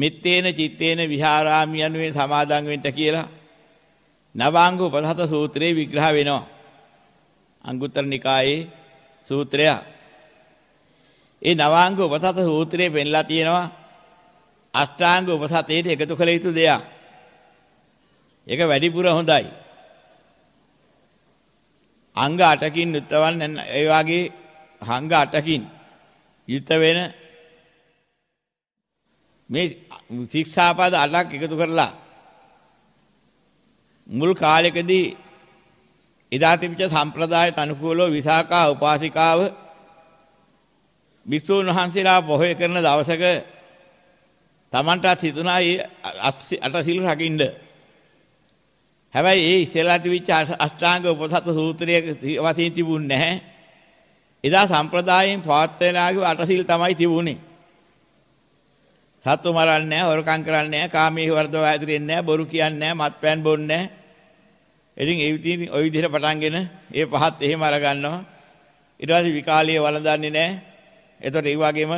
මෙත්තේන චිත්තේන විහාරාමි යනුවෙන් සමාදන් වෙන්න කියලා නවාංග උපසත සූත්‍රයේ විග්‍රහ වෙනවා. අංගුත්තර නිකායේ සූත්‍රය. ඒ නවාංග උපසත සූත්‍රයේ පෙන්ලා තියෙනවා අෂ්ටාංග උපසතයට එකතු කළ යුතු දෙයක්. ඒක වැඩිපුර හොඳයි. අංග 8කින් යුක්තවන් ඒ වගේ අංග 8කින් යුක්ත වෙන මේ ශික්ෂාපද අටක් එකතු කරලා මුල් කාලෙකදී එදා තිබිච්ච සම්ප්‍රදායට අනුකූලව විසාකා උපාසිකාව විසුණු වහන්සේලා පොහොය කරන දවසක Tamanටත් හිතුණා අට සිල් රකින්න. හැබැයි ඒ ඉස්සෙල්ලා තිබිච්ච අෂ්ටාංග උපසත සූත්‍රයේ වශයෙන් තිබුණ නැහැ. එදා සම්ප්‍රදායෙන් පවත්වලාගේ අට සිල් තමයි තිබුණේ. සතු මරන්නේ නැහැ, හොරකම් කරන්නේ නැහැ, කාමයේ වර්ධව ඇතිරෙන්නේ නැහැ, බොරු කියන්නේ නැහැ, මත්පැන් බොන්නේ නැහැ. ඉතින් ඒ විදිහට ওই විදිහට පටන්ගෙන ඒ පහත් එහෙම අරගන්නවා. ඊට පස්සේ විකාලිය වළඳන්නේ නැහැ. එතකොට ඒ වගේම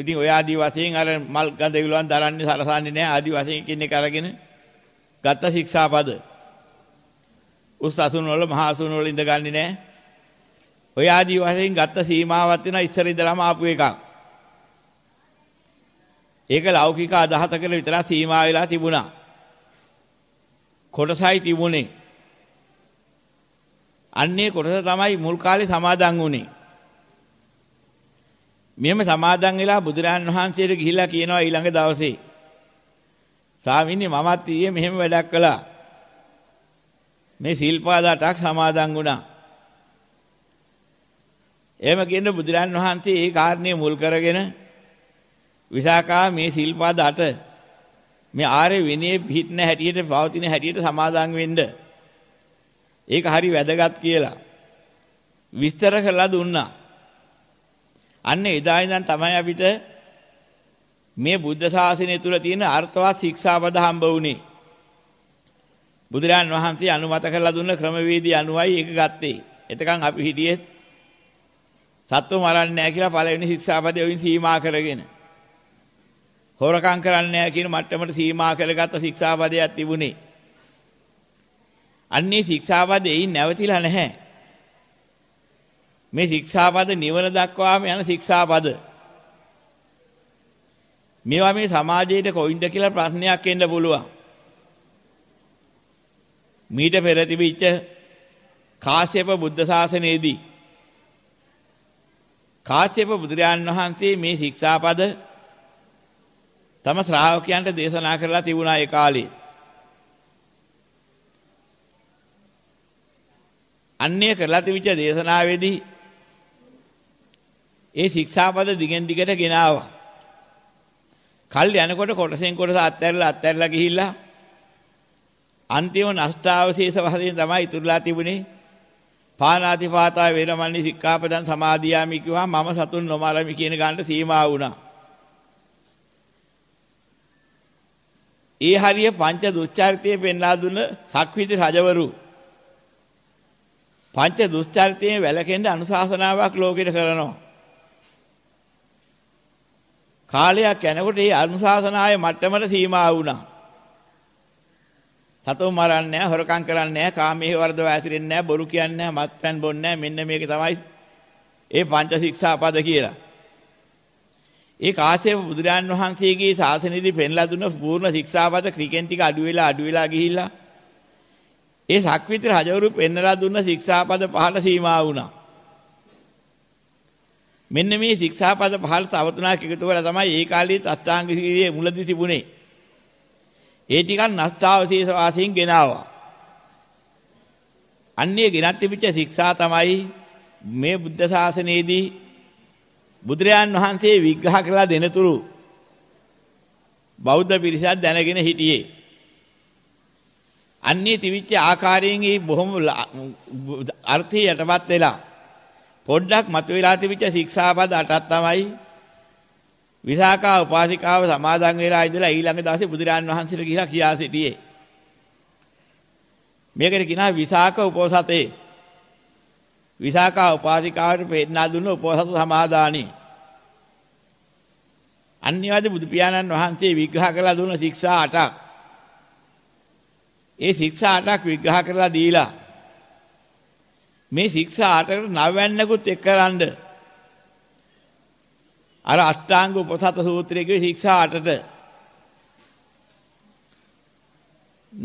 ඉතින් ඔය ආදි වශයෙන් අර මල් ගඳ විලුවන් දරන්නේ සරසන්නේ නැහැ. ආදි වශයෙන් කින්නේ කරගෙන ගත්ත ශික්ෂාපද. උස් අසුන් වල මහා අසුන් වල ඉඳ ගන්නේ නැහැ. ඔය ආදි වශයෙන් ගත්ත සීමාවක් වෙන ඉස්සර ඉඳලාම ආපු එකක්. ඒක ලෞකික අදහසකට විතරක් සීමා වෙලා තිබුණා. කොටසයි තිබුණේ. අන්නේ කොටස තමයි මුල් කාලේ සමාදන් වුණේ. මෙහෙම සමාදන් වෙලා බුදුරජාන් වහන්සේට ගිහිල්ලා කියනවා ඊළඟ දවසේ. ස්වාමීනි මමත් ඊයේ මෙහෙම වැඩක් කළා. මේ සීල්පාද අටක් සමාදන් වුණා. එහෙම කියන බුදුරන් වහන්සේ ඒ කාරණේ මුල් කරගෙන විසාකා මේ සිල්පද අට මේ ආර්ය විනයේ පිටින හැටියට පවතින හැටියට සමාදන් වෙන්න. ඒක හරි වැදගත් කියලා විස්තර කරලා දුන්නා. අන්න එදා ඉඳන් තමයි අපිට මේ බුද්ධ ශාසනය තුල තියෙන අර්ථවත් ශික්ෂාපද හම්බ වුනේ. බුදුරජාන් වහන්සේ අනුමත කරලා දුන්න ක්‍රමවේදී අනුවයි ඒක ගත්තේ. එතකන් අපි හිටියේ සත්ව මරන්නේ නැහැ කියලා පළවෙනි ශික්ෂාපදයෙන් සීමා කරගෙන. හොරකම් කරන්නේ නැහැ කියන මට්ටමට සීමා කරගත්ත ශික්ෂාපදයක් තිබුණේ. අන්නේ ශික්ෂාපදෙයි නැවතිලා නැහැ. මේ ශික්ෂාපද නිවන දක්වාම යන ශික්ෂාපද. මේවා මේ සමාජයේට කොයින්ද කියලා ප්‍රශ්නයක් එන්න පුළුවන්. මීට පෙර තිබිච්ච කාශ්‍යප බුද්ධ ශාසනයේදී කාශ්‍යප බුදුරජාන් වහන්සේ මේ ශික්ෂාපද තම ශ්‍රාවකයන්ට දේශනා කරලා තිබුණා ඒ කාලේ. අන්නේ කරලා තිබිච්ච දේශනාවේදී ඒ ශික්ෂාපද දිගෙන් දිගට ගෙනාවා. කල් යනකොට කොටසෙන් කොටස අත්හැරලා අත්හැරලා ගිහිල්ලා අන්තිම නෂ්ඨාවශේෂ වශයෙන් තමයි ඉතුරුලා තිබුණේ. පානාතිපාතා වේරමණී සික්ඛාපදං සමාදියාමි කිව්වා මම සතුන් නොමරමි කියන ගානට සීමා වුණා. ඒ හරිය පංච දුස්චරිතයේ පෙන්වා දුන සක්විති රජවරු පංච දුස්චරිතයෙන් වැළකෙන්න අනුශාසනාවක් ලෝකෙට කරනවා. කාලයක් යනකොට මේ අනුශාසනාවේ මට්ටමට සීමා වුණා. සතෝ මරන්නේ නැහැ, හොරකම් කරන්නේ නැහැ, කාමයේ වර්ධව ඇතිරෙන්නේ නැහැ, බොරු කියන්නේ නැහැ, මත්පැන් බොන්නේ නැහැ. මෙන්න මේක තමයි ඒ පංච ශික්ෂාපද කියලා. ඒ කාශ්‍යප බුදුරජාන් වහන්සේගේ ශාසනයේදී පෙන්ලා දුන්න පූර්ණ ශික්ෂාපද ක්‍රිකෙන් ටික අඩු වෙලා අඩු වෙලා ගිහිල්ලා ඒ ශක්විති රජවරු පෙන්ලා දුන්න ශික්ෂාපද පහට සීමා වුණා. මෙන්න මේ ශික්ෂාපද පහල තව තුනක් එකතු කරලා තමයි ඒ කාලේ අෂ්ටාංග සීලයේ මුලදී තිබුණේ. ඒ ටිකක් නෂ්ඨාවශේෂ වාසයෙන් ගෙනාවා. අන්නේ ගෙනත් තිබිච්ච ශික්ෂා තමයි මේ බුද්ධ ශාසනයේදී බුදුරයන් වහන්සේ විග්‍රහ කරලා දෙනතුරු බෞද්ධ පිරිසක් දැනගෙන හිටියේ. අන්නේ තිවිච්ච ආකාරයෙන් ඒ බොහොම අර්ථය යටපත් වෙලා පොඩ්ඩක් මතුවලා තිබිච්ච ශික්ෂාපද 8ක් තමයි විසාකා උපාසිකාව සමාදන් වෙලා ඉඳලා ඊළඟ දවසේ බුදුරජාන් වහන්සේට ගිහිලා කියා සිටියේ මේකට කියනවා විසාක උපෝසතේ විසාකා උපාසිකාවට පෙන්නා දුන්න උපෝසත සමාදානී අනිවාර්ය බුදු පියාණන් වහන්සේ විග්‍රහ කරලා දුන්න ශික්ෂා 8ක්. ඒ ශික්ෂා 8ක් විග්‍රහ කරලා දීලා මේ ශික්ෂා 8කට නවවැන්නකුත් එක්කරනද අර අෂ්ටාංග උපසත සූත්‍රයේ ශික්ෂා 8ට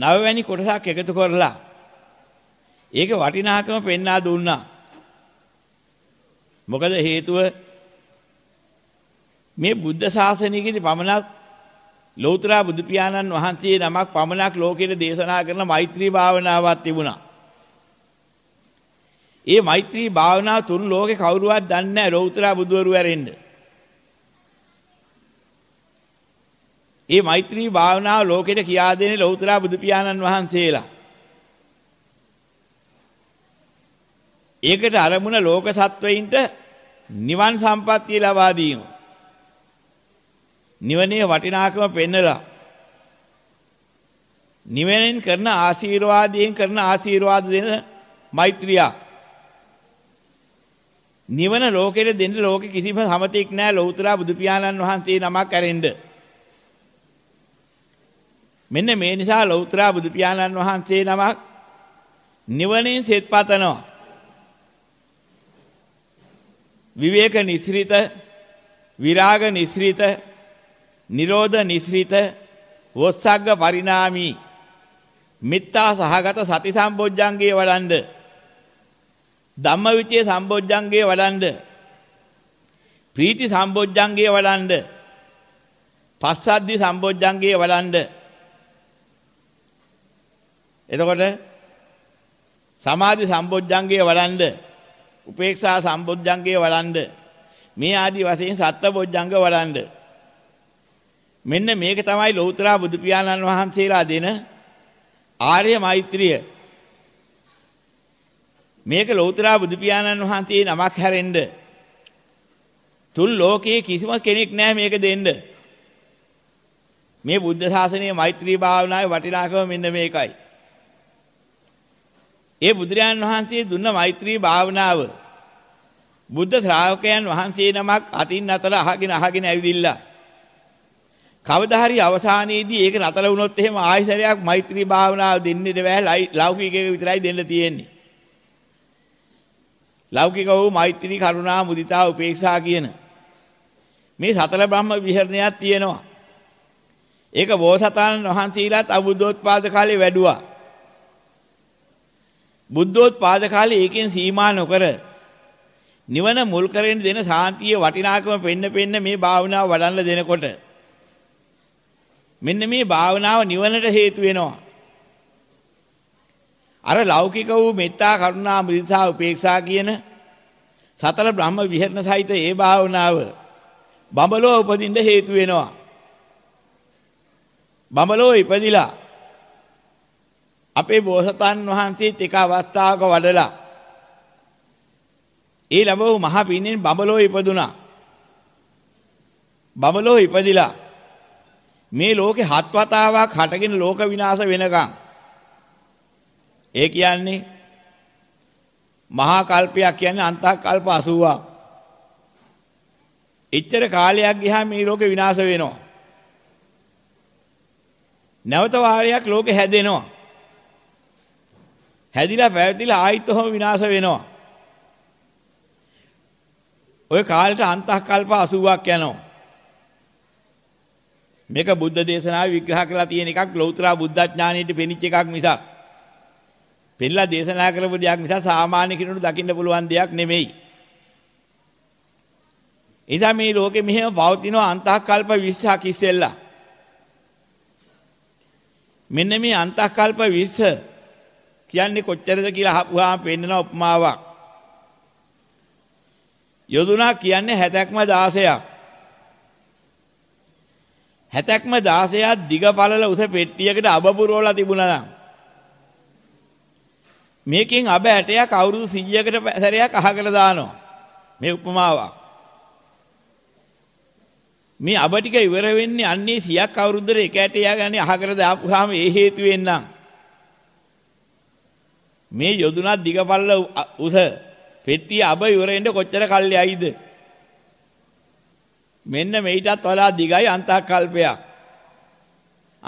නවවැනි කොටසක් එකතු කරලා ඒක වටිනාකම පෙන්වා දුන්නා. මොකද හේතුව මේ බුද්ධ ශාසනයේදී පමණක් ලෞතර බුදු පියාණන් වහන්සේ නමක් පමණක් ලෝකෙට දේශනා කරන මෛත්‍රී භාවනාවක් තිබුණා. ඒ මෛත්‍රී භාවනාව තුන් ලෝකේ කවුරුවත් දන්නේ නැහැ ලෞතර බුදුවරු වරෙන්න. ඒ මෛත්‍රී භාවනාව ලෝකෙට කියා දෙන්නේ ලෞතර බුදු පියාණන් වහන්සේලා. ඒකට අරමුණ ලෝක සත්වයින්ට නිවන් සම්පත්තිය ලබා දීම. නිවනේ වටිනාකම පෙන්නලා නිවෙනින් කරන ආශීර්වාදයෙන් කරන ආශීර්වාද දෙන මෛත්‍රියා නිවන ලෝකෙට දෙන්න ලෝකෙ කිසිම සමතෙක් නැහැ ලෞතර බුදු පියාණන් වහන්සේ නමක් ඇරෙන්න මෙන්න මේ නිසා ලෞතර බුදු පියාණන් වහන්සේ නමක් නිවනින් සෙත්පතනවා විවේක නිස්රිත විරාග නිස්රිත නිරෝධ නිස්රිත වොස්සග්ග පරිණාමී මිත්තා සහගත සති සම්බොජ්ජංගයේ වඩන්ඩ ධම්මවිචේ සම්බොජ්ජංගයේ වඩන්ඩ ප්‍රීති සම්බොජ්ජංගයේ වඩන්ඩ පස්සද්ධි සම්බොජ්ජංගයේ වඩන්ඩ එතකොට සමාධි සම්බොජ්ජංගයේ වඩන්ඩ උපේක්ෂා සම්බොජ්ජංගයේ වඩන්ඩ මේ ආදි වශයෙන් සත්ත බොජ්ජංග වඩන්ඩ මෙන්න මේක තමයි ලෞතර බුදු පියාණන් වහන්සේලා දෙන ආර්ය මෛත්‍රිය. මේක ලෞතර බුදු පියාණන් වහන්සේ නමක් හැරෙන්න තුල් ලෝකයේ කිසිම කෙනෙක් නැහැ මේක දෙන්න. මේ බුද්ධ ශාසනයේ මෛත්‍රී භාවනාවේ වටිනාකම මෙන්න මේකයි. ඒ බුදුරජාන් වහන්සේ දුන්න මෛත්‍රී භාවනාව බුද්ධ ශ්‍රාවකයන් වහන්සේ නමක් අතින් අතට අහගෙන අහගෙන ඇවිදිලා කවදා හරි අවසානයේදී ඒක නතර වුණොත් එහෙම ආයිසරයක් මෛත්‍රී භාවනාව දෙන්නේ නැහැ ලෞකික එක විතරයි දෙන්න තියෙන්නේ. ලෞකික වූ මෛත්‍රී කරුණා මුදිතා උපේක්ෂා කියන මේ සතර බ්‍රහ්ම විහරණයක් තියෙනවා. ඒක බෝසතාණන් වහන්සේලාත් අබුද්ධෝත්පාද කාලේ වැඩුවා. බුද්ධෝත්පාද කාලේ ඒකෙන් සීමා නොකර නිවන මුල් කරගෙන දෙන සාන්තිය වටිනාකම පෙන්න පෙන්න මේ භාවනාව වඩන්න දෙනකොට මෙන්න මේ භාවනාව නිවනට හේතු වෙනවා. අර ලෞකික වූ මෙත්තා කරුණා මුදිතා උපේක්ෂා කියන සතර බ්‍රහ්ම විහරණ සහිත ඒ භාවනාව බඹලෝ උපදින්න හේතු වෙනවා. බඹලෝ ඉපදිලා අපේ බෝසතාන් වහන්සේත් එක අවස්ථාවක වඩලා ඒ ලැබව මහ පින්නෙන් බඹලෝ ඉපදුනා. බඹලෝ ඉපදිලා මේ ලෝකේ හත් වතාවක් හටගෙන ලෝක විනාශ වෙනකම් ඒ කියන්නේ මහා කල්පයක් කියන්නේ අන්තහ කල්ප 80ක්. එච්චර කාලයක් ගියාම මේ ලෝකේ විනාශ වෙනවා. නැවත වාරයක් ලෝකේ හැදෙනවා. හැදිලා පැවතිලා ආයිත් ඔහොම විනාශ වෙනවා. ওই කාලේට අන්තහ කල්ප 80ක් යනවා. මේක බුද්ධ දේශනාවේ විග්‍රහ කරලා තියෙන එකක් ලෞතර බුද්ධඥානීයට පෙනිච්ච එකක් මිසක් පෙන්ලා දේශනා කරපු දෙයක් මිසක් සාමාන්‍ය කෙනෙකුට දකින්න පුළුවන් දෙයක් නෙමෙයි. එදා මේ ලෝකෙ මෙහෙම පවතින අන්තහකල්ප 20ක් ඉස්සෙල්ලා මෙන්න මේ අන්තහකල්ප 20 කියන්නේ කොච්චරද කියලා අහපුවාම පෙන්නන උපමාවක්. යොදුනා කියන්නේ හැතැක්ම 16ක්. හැතැක්ම 16ක් දිග පළල උස පෙට්ටියකට අබ පුරවලා තිබුණා නම් මේකෙන් අබ 60ක් අවුරුදු 100කට සැරයක් අහකට දානවා මේ උපමාවක් මේ අබ ටික ඉවර වෙන්නේ අන්නේ 100ක් අවුරුද්දට එක ඇටයක් ගන්නේ අහකට දාපුවාම ඒ හේතුවෙන් නම් මේ යොදුනක් දිග පළල උස පෙට්ටිය අබ ඉවර වෙන්න කොච්චර කල් යයිද මෙන්න මේිටත් වඩා දිගයි අන්තක්කල්පයක්.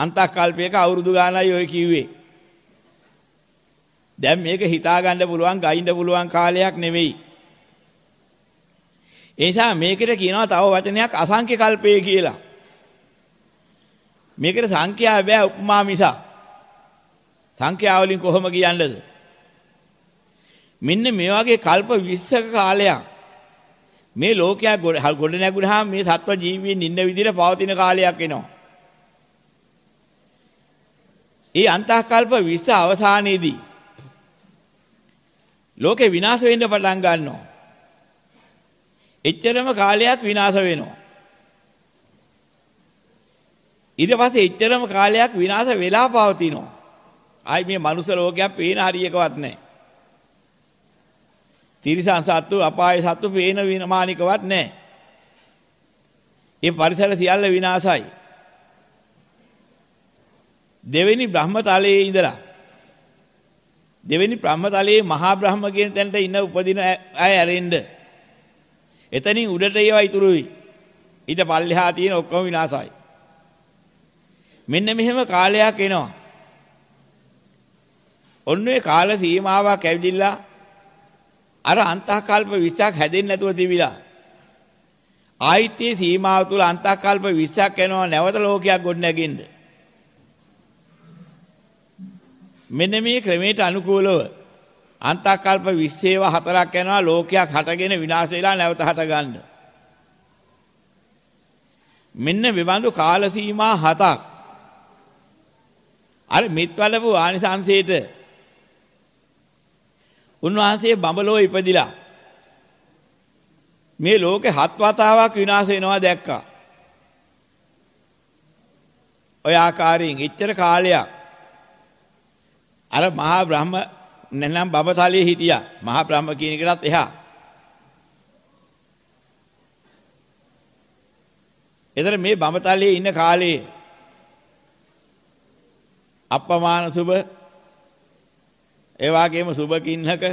අන්තක්කල්පයක අවුරුදු ගානයි ඔය කිව්වේ. දැන් මේක හිතාගන්න පුළුවන්, ගයින්න පුළුවන් කාලයක් නෙවෙයි. ඒ නිසා මේකට කියනවා තව වචනයක් අසංඛ්‍ය කල්පය කියලා. මේකට සංඛ්‍යා බෑ උපමා මිසා. සංඛ්‍යා වලින් කොහොම කියන්නේද? මෙන්න මේ වගේ කල්ප 20ක කාලයක් මේ ලෝකයා ගොඩ නැගුණාම මේ සත්ව ජීවීන් ඉන්න විදිහට පවතින කාලයක් එනවා. ඒ අන්තහකල්ප 20 අවසානයේදී ලෝකේ විනාශ වෙන්න පටන් ගන්නවා. එච්චරම කාලයක් විනාශ වෙනවා. ඊට පස්සේ එච්චරම කාලයක් විනාශ වෙලා පවතිනවා. ආයි මේ මනුස්ස ලෝකයක් පේන හරියකවත් නැහැ. තිරිසන් සත්තු අපාය සත්තු පේන විමානිකවත් නැහැ. ඒ පරිසර සියල්ල විනාසයි. දෙවෙනි බ්‍රහ්ම තලයේ ඉඳලා දෙවෙනි බ්‍රහ්ම තලයේ මහා බ්‍රහ්ම කියන තැනට ඉන උපදින අය ඇරෙන්න. එතනින් උඩට ඒවා ඉතුරුයි. ඊට පල්ලෙහා තියෙන ඔක්කොම විනාසයි. මෙන්න මෙහෙම කාලයක් එනවා. ඔන්න ඒ කාල සීමාවක් ඇවිදිලා අර අන්තකල්ප 20ක් හැදෙන්නේ නැතුව තිබිලා. ආයිත්‍ය සීමාව තුල අන්තකල්ප 20ක් යනවා නැවත ලෝකයක් ගොඩනැගෙන්න. මෙන්න මේ ක්‍රමයට අනුකූලව අන්තකල්ප 20 ඒවා හතරක් යනවා ලෝකයක් හටගෙන විනාශ වෙලා නැවත හටගන්න. මෙන්න විවඳු කාල සීමා හතක්. අර මිත්වලපු ආනිසංසයේට උන්වහන්සේ බඹලෝ ඉපදිලා මේ ලෝකේ හත් වතාවක් විනාශ වෙනවා දැක්කා. ඔය ආකාරයෙන් ඉච්චර කාලයක් අර මහා බ්‍රහ්ම නැනම් බඹතලයේ හිටියා. මහා බ්‍රහ්ම කියන එකටත් එහා. එතන මේ බඹතලයේ ඉන්න කාලේ අප්පමාන සුබ ඒ වගේම සුභ කින්නක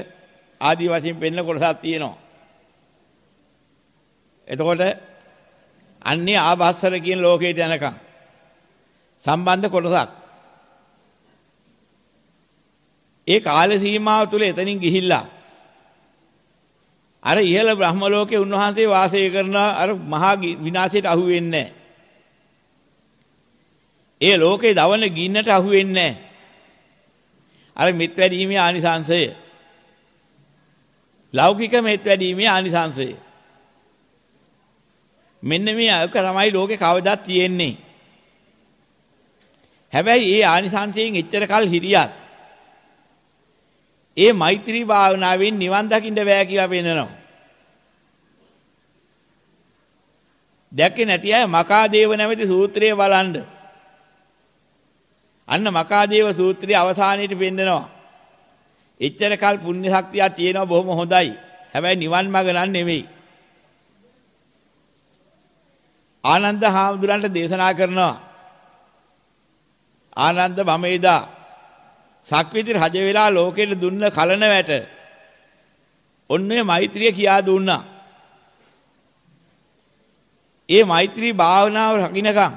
ආදි වශයෙන් පෙන්න කොටසක් තියෙනවා. එතකොට අන්නේ ආභාසර කියන ලෝකයට යනකම් සම්බන්ධ කොටසක්. ඒ කාල සීමාව තුල එතනින් ගිහිල්ලා අර ඉහළ බ්‍රහ්ම ලෝකේ උන්වහන්සේ වාසය කරන අර මහා විනාශයට අහු වෙන්නේ නැහැ. ඒ ලෝකේ දවන ගින්නට අහු වෙන්නේ නැහැ. අර මෙත් වැඩීමේ ආනිසංශය. ලෞකික මෙත් වැඩීමේ ආනිසංශය. මෙන්න මේ අයක තමයි ලෝකේ කවදාත් තියෙන්නේ. හැබැයි ඒ ආනිසංශයෙන් එච්චර කල් හිරියත් ඒ මෛත්‍රී භාවනාවෙන් නිවන් දකින්න බෑ කියලා පෙන්නනවා. දැක්කේ නැති අය මකාදේව නැමැති සූත්‍රය බලන්න. අන්න මකාදේව සූත්‍රයේ අවසානයේදී පෙන්නනවා. එච්චර කල් පුණ්‍ය ශක්තිය තියෙනවා බොහොම හොඳයි. හැබැයි නිවන් මඟ නම් නෙමෙයි. ආනන්ද හාමුදුරන්ට දේශනා කරනවා. ආනන්ද මම එදා සක්විති රජ වෙලා ලෝකෙට දුන්න කලන වැට ඔන්නේ මෛත්‍රිය කියා දුන්නා. ඒ මෛත්‍රී භාවනාව රකින්නකම්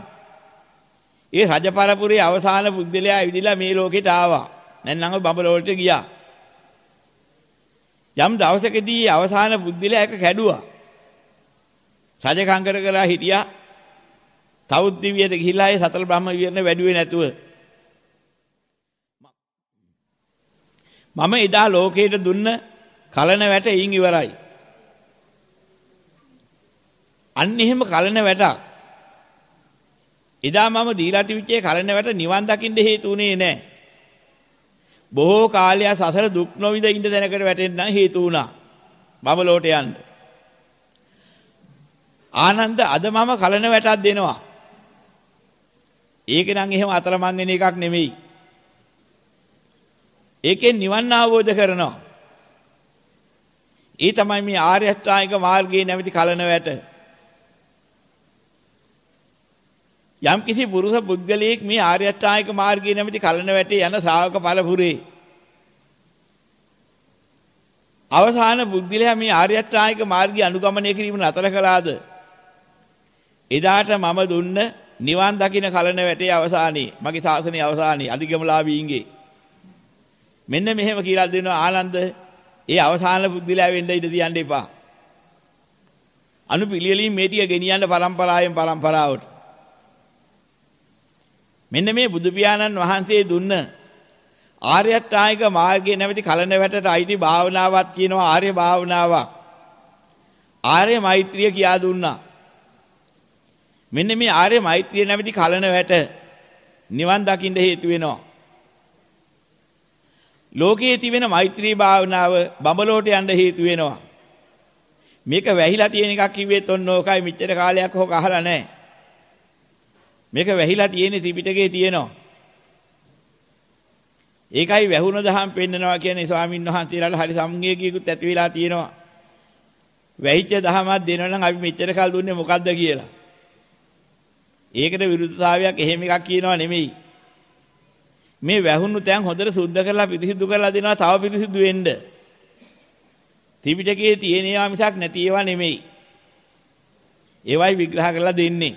ඒ රජපරපුරේ අවසාන පුද්දලයා ඇවිදලා මේ ලෝකෙට ආවා. නැත්නම් බඹල වලට ගියා. යම් දවසකදී අවසාන පුද්දලයා එක කැඩුවා. රජකම් කර කර හිටියා. තවුත් දිවියට ගිහිලා ඒ සතර බ්‍රහ්ම විහරණ වැඩුවේ නැතුව මම එදා ලෝකයට දුන්න කලන වැට එයින් ඉවරයි. අන්න එහෙම කලන වැටක් එදා මම දීලා තිබිච්චේ කරණවට නිවන් දකින්න හේතු උනේ නැහැ. බොහෝ කාලයක් සසර දුක් නොවිඳ ඉඳ දැනකට වැටෙන්න හේතු වුණා. බබලෝට යන්න. ආනන්ද අද මම කලන වැටක් දෙනවා. ඒක නම් එහෙම අතරමං වෙන එකක් නෙමෙයි. ඒකෙන් නිවන් අවබෝධ කරනවා. ඒ තමයි මේ ආර්ය අෂ්ටාංගික මාර්ගයේ නැවති කලන වැට. යම්කිසි පුරුෂ පුද්ගලයෙක් මේ ආර්ය අෂ්ටායික මාර්ගයේ නැමැති කලන වැටේ යන ශ්‍රාවක ඵලපුරේ අවසාන බුද්ධිලයා මේ ආර්ය අෂ්ටායික මාර්ගය අනුගමනය කිරීම නතර කළාද එදාට මම දුන්න නිවන් දකින්න කලන වැටේ අවසානයේ මගේ ශාසනයේ අවසානයේ අධිගමලාභීන්ගේ මෙන්න මෙහෙම කියලා දෙනවා ආනන්ද ඒ අවසාන බුද්ධිලයා වෙන්න ඉඩ තියන්න එපා අනුපිළිවෙලින් මේ ටික ගෙනියන්න පරම්පරාවෙන් පරම්පරාවට මෙන්න මේ බුදු පියාණන් වහන්සේ දුන්න ආර්ය අෂ්ටායික මාර්ගයේ නැවති කලන වැටට අයිති භාවනාවක් කියනවා ආර්ය භාවනාවක්. ආර්ය මෛත්‍රිය කියා දුන්නා. මෙන්න මේ ආර්ය මෛත්‍රිය නැවති කලන වැට නිවන් දකින්න හේතු වෙනවා. ලෝකයේ තිබෙන මෛත්‍රී භාවනාව බඹලෝට යන්න හේතු වෙනවා. මේක වැහිලා තියෙන එකක් කිව්වෙත් ඔන්න ඕකයි මෙච්චර කාලයක් හොක අහලා නැහැ. මේක වැහිලා තියෙන්නේ ත්‍රිපිටකේ තියෙනවා. ඒකයි වැහුණ දහම් පෙන්නනවා කියන්නේ ස්වාමින් වහන්සේලාට හරි සම්ගීයකියකුත් ඇති වෙලා තියෙනවා. වැහිච්ච දහමක් දෙනවා නම් අපි මෙච්චර කල් දුන්නේ මොකද්ද කියලා. ඒකට විරුද්ධතාවයක් එහෙම එකක් කියනවා නෙමෙයි. මේ වැහුණු තැන් හොඳට සුද්ධ කරලා පිරිසිදු කරලා දෙනවා තව පිරිසිදු වෙන්න. ත්‍රිපිටකයේ තියෙන ඒවා මිසක් නැති ඒවා නෙමෙයි. ඒවයි විග්‍රහ කරලා දෙන්නේ.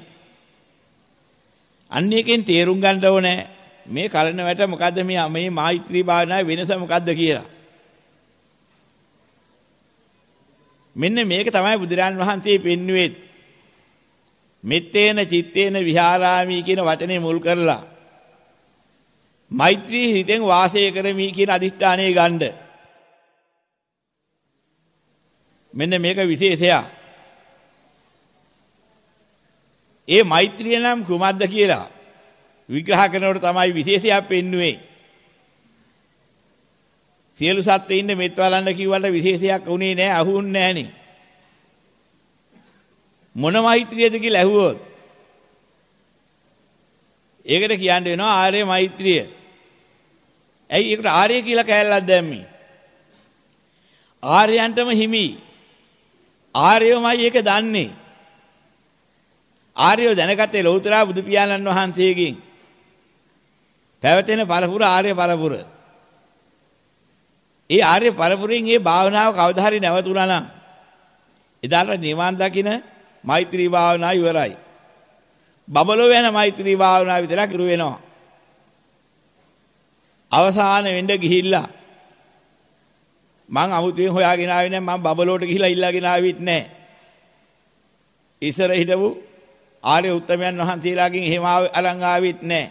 අන්න එකෙන් තේරුම් ගන්න ඕනේ මේ කලන වැට මොකද්ද මේ මේ මෛත්‍රී භාවනාවේ වෙනස මොකද්ද කියලා. මෙන්න මේක තමයි බුදුරන් වහන්සේ පෙන්වුවේ. මෙත්තේන චිත්තේන විහාරාමි කියන වචනේ මුල් කරලා මෛත්‍රී හිතෙන් වාසය කරමි කියන අදිෂ්ඨානය ගන්න. මෙන්න මේක විශේෂයක්. ඒ මෛත්‍රිය නම් කුමක්ද කියලා විග්‍රහ කරනකොට තමයි විශේෂයක් පෙන්වුවේ. සියලු සත්ත්වයින් මෙත් වලන්න කිව්වට විශේෂයක් උනේ නෑ අහුන්නේ නෑනේ. මොන මෛත්‍රියද කියලා ඇහුවොත් ඒකට කියන්න වෙනවා ආර්ය මෛත්‍රිය. ඇයි ඒකට ආර්ය කියලා කෑල්ලක් දැම්මේ? ආර්යයන්ටම හිමි. ආර්යමයි ඒක දන්නේ. ආර්යව දැනගත්තේ ලෞතර බුදු පියාණන් වහන්සේගෙන්. පැවතෙන පරපුර ආර්ය පරපුර. ඒ ආර්ය පරපුරෙන් මේ භාවනාව කවදා හරි නැවතුණා නම් එදාට නිවන් දකින මෛත්‍රී භාවනා ඉවරයි. බබලෝ වෙන මෛත්‍රී භාවනා විතරක් ඉරු වෙනවා. අවසාන වෙන්න ගිහිල්ලා මං අමුතුවෙන් හොයාගෙන ආවේ නැහැ මං බබලෝට ගිහිලා ඉල්ලාගෙන ආවිත් නැහැ. ඉස්සර හිටපු ආර්ය උත්තමයන් වහන්සේලාගෙන් එහෙම අරන් ආවෙත් නැහැ.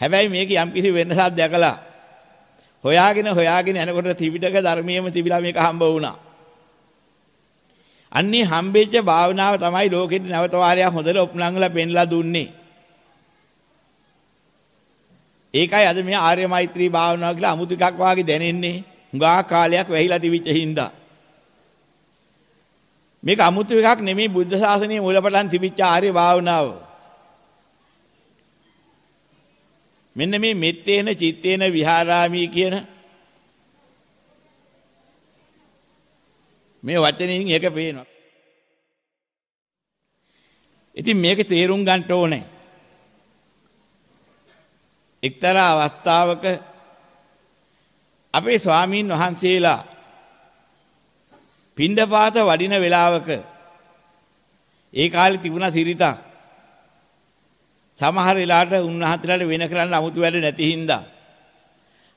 හැබැයි මේක යම්කිසි වෙනසක් දැකලා හොයාගෙන හොයාගෙන යනකොට ත්‍රිවිධක ධර්මියම තිබිලා මේක හම්බ වුණා. අන්නේ හම්බෙච්ච භාවනාව තමයි ලෝකෙට නැවත වාරයක් හොඳට උපනංගලා පෙන්ලා දුන්නේ. ඒකයි අද මේ ආර්ය මෛත්‍රී භාවනාව කියලා අමුතු එකක් වාගේ දැනෙන්නේ. හුඟා කාලයක් වැහිලා තිබිච්ච හින්දා. මේක අමුතු එකක් නෙමෙයි බුද්ධ ශාසනයේ මූලපටන් තිබිච්ච ආර්ය භාවනාව. මෙන්න මේ මෙත්තේන චිත්තේන විහාරාමී කියන මේ වචනෙන් ඒක පේනවා. ඉතින් මේක තේරුම් ගන්න ඕනේ. එක්තරා අවස්ථාවක අපේ ස්වාමීන් වහන්සේලා පිණ්ඩපාත වඩින වෙලාවක ඒ කාලේ තිබුණා සිරිතා. සමහර වෙලාවට උන්වහන්සේලාට වෙන කරන්න 아무තු වැඩ නැති හින්දා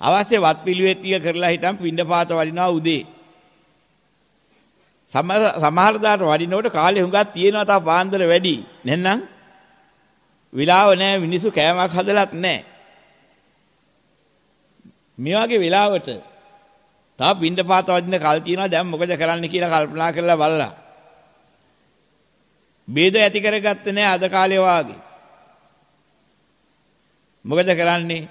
අවශ්‍ය වත් පිළිවෙත් ටික කරලා හිටන් පිණ්ඩපාත වඩිනවා උදේ. සමහර සමහර දාට වඩිනකොට කාලේ හුඟක් තියෙනවා තා පාන්දර වැඩි. නැත්නම් විලාව නැහැ මිනිස්සු කෑමක් හදලත් නැහැ. මේ වගේ වෙලාවට තා පින්ඩපාත වදින කල් තියනවා දැන් මොකද කරන්න කියලා කල්පනා කරලා බලලා. ભેද ඇති කරගත්තේ නැහැ අද කාලේ වාගේ. මොකද කරන්නේ?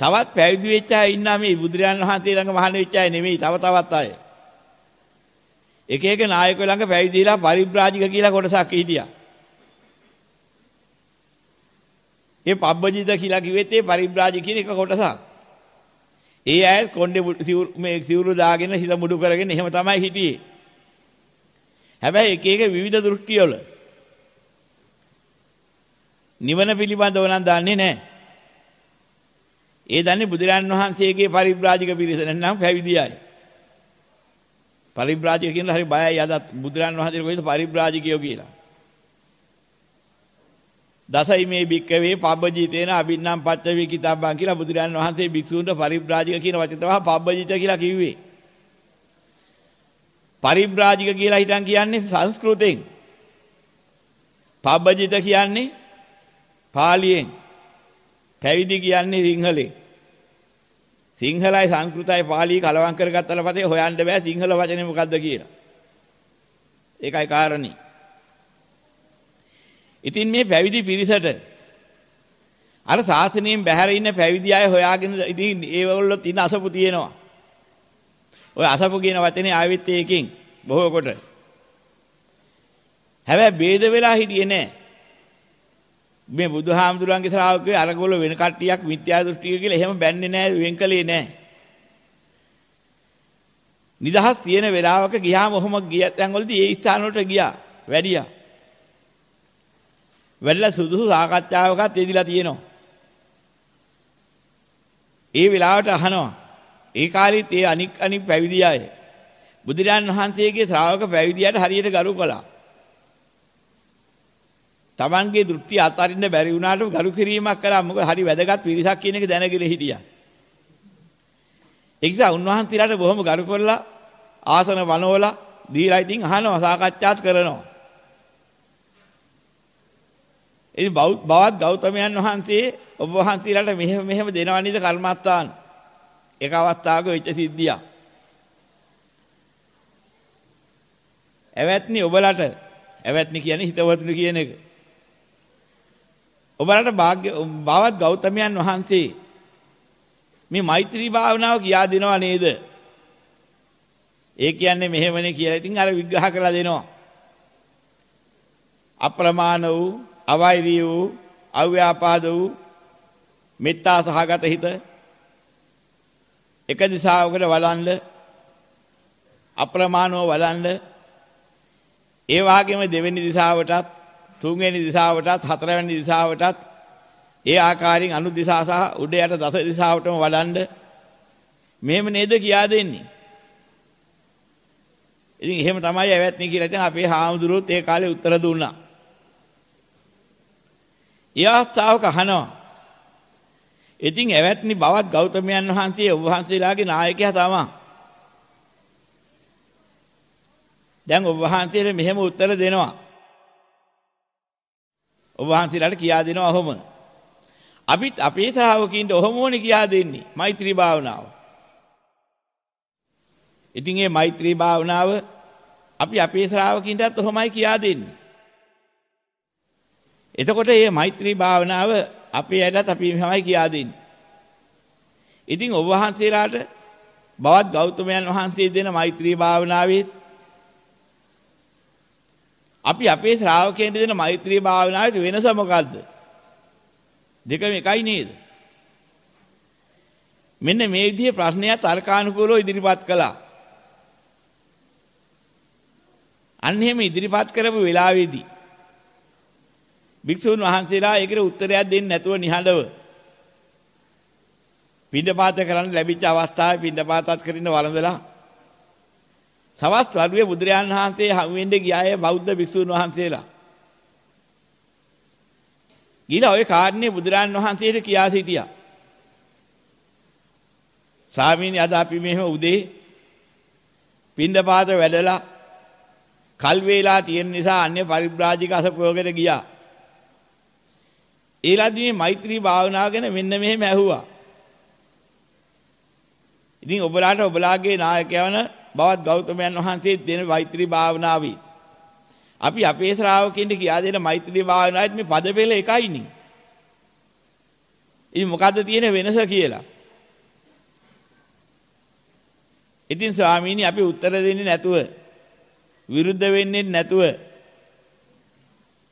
තවත් පැවිදි වෙච්ච අය ඉන්නා මේ බුදුරයන් වහන්සේ ළඟ මහාන වෙච්ච අය නෙමෙයි තව තවත් අය. එක එක නායකයෝ ළඟ පැවිදිලා පරිබ්‍රාජික කියලා කොටසක් හිටියා. ඒ පබ්බජිත කියලා කිව්වෙත් ඒ පරිබ්‍රාජික කියන එක කොටසක්. ඒ අය කොණ්ඩේ මේ සිවුරු දාගෙන හිත මුඩු කරගෙන එහෙම තමයි හිටියේ. හැබැයි එක එක විවිධ දෘෂ්ටිවල නිවන පිළිබඳව නම් දන්නේ නැහැ. ඒ දන්නේ බුදුරන් වහන්සේගේ පරිබ්‍රාජික පිරිස නැත්නම් පැවිදියයි. පරිබ්‍රාජික කියන හරි බයයි අදත් බුදුරන් වහන්සේ කොහෙද පරිබ්‍රාජිකයෝ කියලා. දසයි මේ භික්කවේ පබ්බජිතේන අබින්නම් පච්ච විකිතබ්බන් කියලා බුදුරජාණන් වහන්සේ භික්ෂූන්ට පරිබ්‍රාජික කියන වචන තමයි පබ්බජිත කියලා කිව්වේ. පරිබ්‍රාජික කියලා හිටන් කියන්නේ සංස්කෘතෙන්. පබ්බජිත කියන්නේ පාලියෙන්. පැවිදි කියන්නේ සිංහලෙන්. සිංහලයි සංස්කෘතයි පාලි කලවම් කරගත්තල පස්සේ හොයන්න බෑ සිංහල වචනේ මොකද්ද කියලා. ඒකයි කාරණේ. ඉතින් මේ පැවිදි පිරිසට අර සාසනයෙන් බැහැර ඉන්න පැවිදි අය හොයාගෙන ඉතින් ඒවගොල්ලෝ තින අසපු තියෙනවා. ඔය අසපු කියන වචනේ ආවිත් ඒකෙන් බොහෝ කොට. හැබැයි ભેද වෙලා හිටියේ නෑ. මේ බුදුහාමුදුරන්ගේ ශ්‍රාවකයෝ අරගොල්ලෝ වෙන කට්ටියක් මිත්‍යා දෘෂ්ටික කියලා එහෙම බැන්නේ නෑ වෙන්කලේ නෑ. නිදහස් තියෙන වෙලාවක ගියාම ඔහොම ගියත් ඇන්වලදී ඒ ස්ථාන වලට ගියා වැඩියා. වැඩිලා සුදුසු සාකච්ඡාවකත් යෙදිලා තියෙනවා. ඒ වෙලාවට අහනවා. ඒ කාලෙත් ඒ අනික් අනික් පැවිදි අය බුදුරජාන් වහන්සේගේ ශ්‍රාවක පැවිදියට හරියට ගරු කළා. Tamanගේ දෘෂ්ටි අතරින්න බැරි වුණාට ගරු කිරීමක් කළා. මොකද හරි වැදගත් පිරිසක් කියන එක දැනගෙන හිටියා. ඒ නිසා උන්වහන්සේලාට බොහොම ගරු කරලා ආසන වනෝලා දීලා ඉතින් අහනවා සාකච්ඡාත් කරනවා. ඒ බවත් ගෞතමයන් වහන්සේ ඔබ වහන්සේලාට මෙහෙම මෙහෙම දෙනවා නේද කර්මස්ථාන. ඒක අවස්ථාවක වෙච්ච සිද්ධියක්. ඇවැත්නි ඔබලට ඇවැත්නි කියන්නේ හිතවතුනි කියන එක. ඔබලට භාග්‍ය බවත් ගෞතමයන් වහන්සේ මේ මෛත්‍රී භාවනාව කියා දෙනවා නේද? ඒ කියන්නේ මෙහෙමනේ කියලා. ඉතින් අර විග්‍රහ කරලා දෙනවා. අප්‍රමාණ වූ අවෛරී වූ අව්‍යාපාද වූ මෙත්තා සහගත හිත එක දිශාවකට වලන්න අප්‍රමාණව වලන්න ඒ වගේම දෙවෙනි දිශාවටත් තුන්වෙනි දිශාවටත් හතරවෙනි දිශාවටත් ඒ ආකාරයෙන් අනු දිශා සහ උඩ යට දස දිශාවටම වඩන්න මෙහෙම නේද කියා දෙන්නේ. ඉතින් එහෙම තමයි ඇවැත්නි කියලා ඉතින් අපේ හාමුදුරුවෝත් ඒ කාලේ උත්තර දුන්නා. ඒ අවස්ථාවක අහනවා. ඉතින් එවැත්නි බවත් ගෞතමයන් වහන්සේ ඔබ වහන්සේලාගේ නායකයා තමයි. දැන් ඔබ වහන්සේට මෙහෙම උත්තර දෙනවා. ඔබ වහන්සේලාට කියා දෙනවා ඔහොම. අපිත් අපේ ශ්‍රාවකීන්ට ඔහොම ඕනේ කියා දෙන්නේ මෛත්‍රී භාවනාව. ඉතින් මේ මෛත්‍රී භාවනාව අපි අපේ ශ්‍රාවකීන්ටත් ඔහොමයි කියා දෙන්නේ. එතකොට මේ මෛත්‍රී භාවනාව අපේ ඇයටත් අපි තමයි කියා දෙන්නේ. ඉතින් ඔබ වහන්සේලාට බවත් ගෞතමයන් වහන්සේ දෙන මෛත්‍රී භාවනාවේ අපි අපේ ශ්‍රාවකයන්ට දෙන මෛත්‍රී භාවනාවේ වෙනස මොකද්ද? දෙකම එකයි නේද? මෙන්න මේ විදිහේ ප්‍රශ්නය තර්කානුකූලව ඉදිරිපත් කළා. අන්න එහෙම ඉදිරිපත් කරපු වෙලාවේදී භික්ෂුන් වහන්සේලා ඒකට උත්තරයක් දෙන්නේ නැතුව නිහඬව පින්ඩපාත කරන්න ලැබිච්ච අවස්ථාවේ පින්ඩපාතත් කරින්න වළඳලා සවස් වරුවේ බුදුරජාන් වහන්සේ හමු වෙන්න ගියායේ බෞද්ධ භික්ෂුන් වහන්සේලා. ගිහිලා ওই කාරණේ බුදුරජාන් වහන්සේට කියා සිටියා. ස්වාමීනි අද අපි මෙහෙම උදේ පින්ඩපාත වැඩලා කල් වේලා තියෙන නිසා අන්‍ය පරිබ්‍රාජික අසපුවකට ගියා. ඒලාදී මේ මෛත්‍රී භාවනාව ගැන මෙන්න මෙහෙම ඇහුවා. ඉතින් ඔබලාට ඔබලාගේ නායකයා වන බවත් ගෞතමයන් වහන්සේ දෙන මෛත්‍රී භාවනාවයි. අපි අපේ ශ්‍රාවකයන්ට කියා දෙන මෛත්‍රී භාවනාවත් මේ පදපෙළ එකයිනේ. ඉතින් මොකද්ද තියෙන වෙනස කියලා? ඉතින් ස්වාමීනි අපි උත්තර දෙන්නේ නැතුව විරුද්ධ වෙන්නේ නැතුව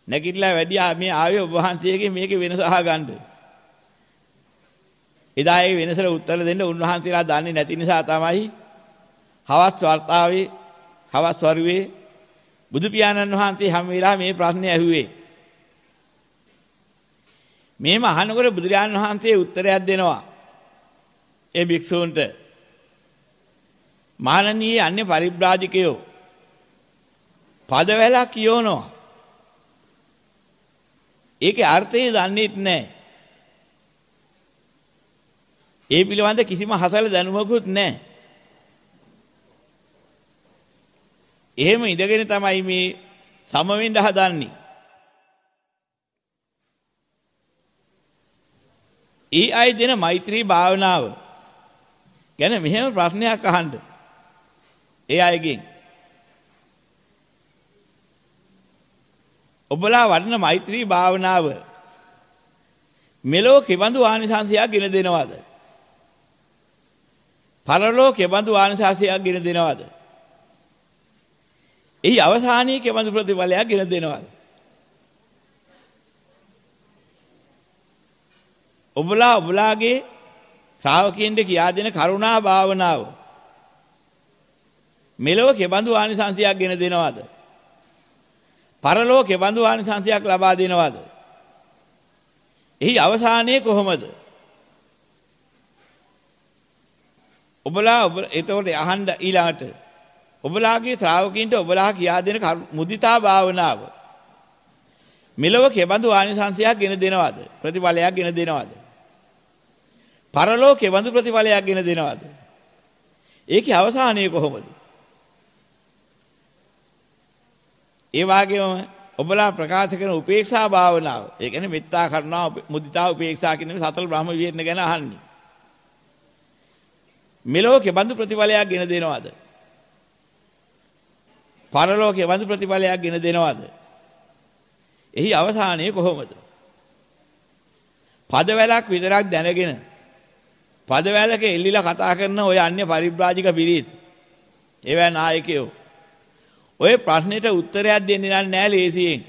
නැගිටලා වැඩි මේ ආවේ ඔබ වහන්සේගෙන් මේක වෙනස අහගන්න. එදා ඒ වෙනසට උත්තර දෙන්න උන්වහන්සේලා දන්නේ නැති නිසා තමයි හවස් වර්තාවේ හවස් වරුවේ බුදු පියාණන් වහන්සේ හැම වෙලාවෙම මේ ප්‍රශ්නේ ඇහුවේ. මේම අහනකොට බුදුරජාණන් වහන්සේ උත්තරයක් දෙනවා. ඒ භික්ෂූන්ට මානනීය අන්නේ පරිබ්‍රාජිකයෝ පදවැලා කියවනවා ඒකේ අර්ථය දන්නේත් නැහැ. ඒ පිළිබඳ කිසිම හසල දැනුමකුත් නැහැ. එහෙම ඉඳගෙන තමයි මේ සම වෙන්න හදන්නේ. ඒ අය දෙන මෛත්‍රී භාවනාව ගැන මෙහෙම ප්‍රශ්නයක් අහන්න. ඒ අයගෙන් ඔබලා වඩන මෛත්‍රී භාවනාව මෙලෝ කෙබඳු ආනිසංසයක් ගෙන දෙනවද? පරලෝ කෙබඳු ආනිසංසයක් ගෙන දෙනවද? එහි අවසානයේ කෙබඳු ප්‍රතිඵලයක් ගෙන දෙනවද? ඔබලා ඔබලාගේ ශ්‍රාවකයන්ට කියා දෙන කරුණා භාවනාව මෙලොව කෙබඳු ආනිසංසයක් ගෙන දෙනවද? පරලෝකේ බඳු ආනිසංසයක් ලබා දෙනවද? එහි අවසානයේ කොහොමද? ඔබලා ඔබ එතකොට අහන්න ඊළාට ඔබලාගේ ශ්‍රාවකින්ට ඔබලා කියා දෙන මුදිතා භාවනාව මෙලව කෙබඳු ආනිසංසයක් ගෙන දෙනවද ප්‍රතිඵලයක් ගෙන දෙනවද පරලෝක කෙබඳු ප්‍රතිඵලයක් ගෙන දෙනවද ඒකේ අවසානය කොහොමද ඒ වාගේම ඔබලා ප්‍රකාශ කරන උපේක්ෂා භාවනාව. ඒ කියන්නේ මෙත්තා කරුණා මුදිතා උපේක්ෂා කියන සතර බ්‍රහ්ම විහෙරණ ගැන අහන්නේ. මෙලෝකේ බඳු ප්‍රතිඵලයක් ගෙන දෙනවද? පරලෝකේ බඳු ප්‍රතිඵලයක් ගෙන දෙනවද? එහි අවසානය කොහොමද? පදවැලක් විතරක් දැනගෙන පදවැලක එල්ලිලා කතා කරන ওই අන්‍ය පරිබ්‍රාජික පිරිස. ඒවැ නායකයෝ ඔය ප්‍රශ්නෙට උත්තරයක් දෙන්න නෑ ලේසියෙන්.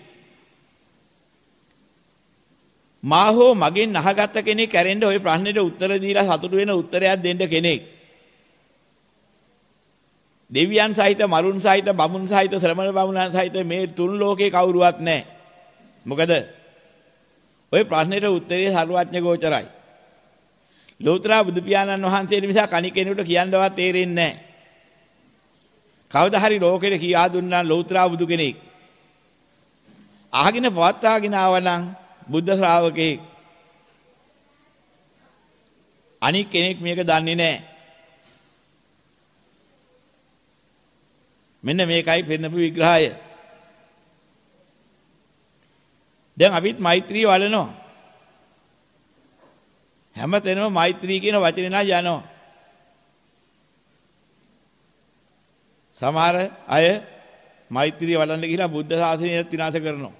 මා හෝ මගෙන් අහගත්ත කෙනෙක් ඇරෙන්න ওই ප්‍රශ්නෙට උත්තර දීලා සතුටු වෙන උත්තරයක් දෙන්න කෙනෙක්. දෙවියන් සහිත මරුන් සහිත බමුණු සහිත ශ්‍රමණ බමුණන් සහිත මේ තුන් ලෝකේ කවුරුවත් නැහැ. මොකද ওই ප්‍රශ්නෙට උත්තරේ සරුවඥ ගෝචරයි. ලෝතර බුදු පියාණන් වහන්සේ නිසා කණි කෙනෙකුට කියන්නවත් තේරෙන්නේ නැහැ. කවදා හරි ලෝකෙට කියා දුන්නා ලෞත්‍රා බුදු කෙනෙක්. අහගෙන පවත්වාගෙන ආවනම් බුද්ධ ශ්‍රාවකෙක්. අනික් කෙනෙක් මේක දන්නේ නැහැ. මෙන්න මේකයි පෙන්නපු විග්‍රහය. දැන් අපිත් මෛත්‍රී වඩනවා. හැමතැනම මෛත්‍රී කියන වචනේ නා යනවා. සමහර අය මෛත්‍රිය වඩන්න ගිහිලා බුද්ධ ශාසනය විනාශ කරනවා.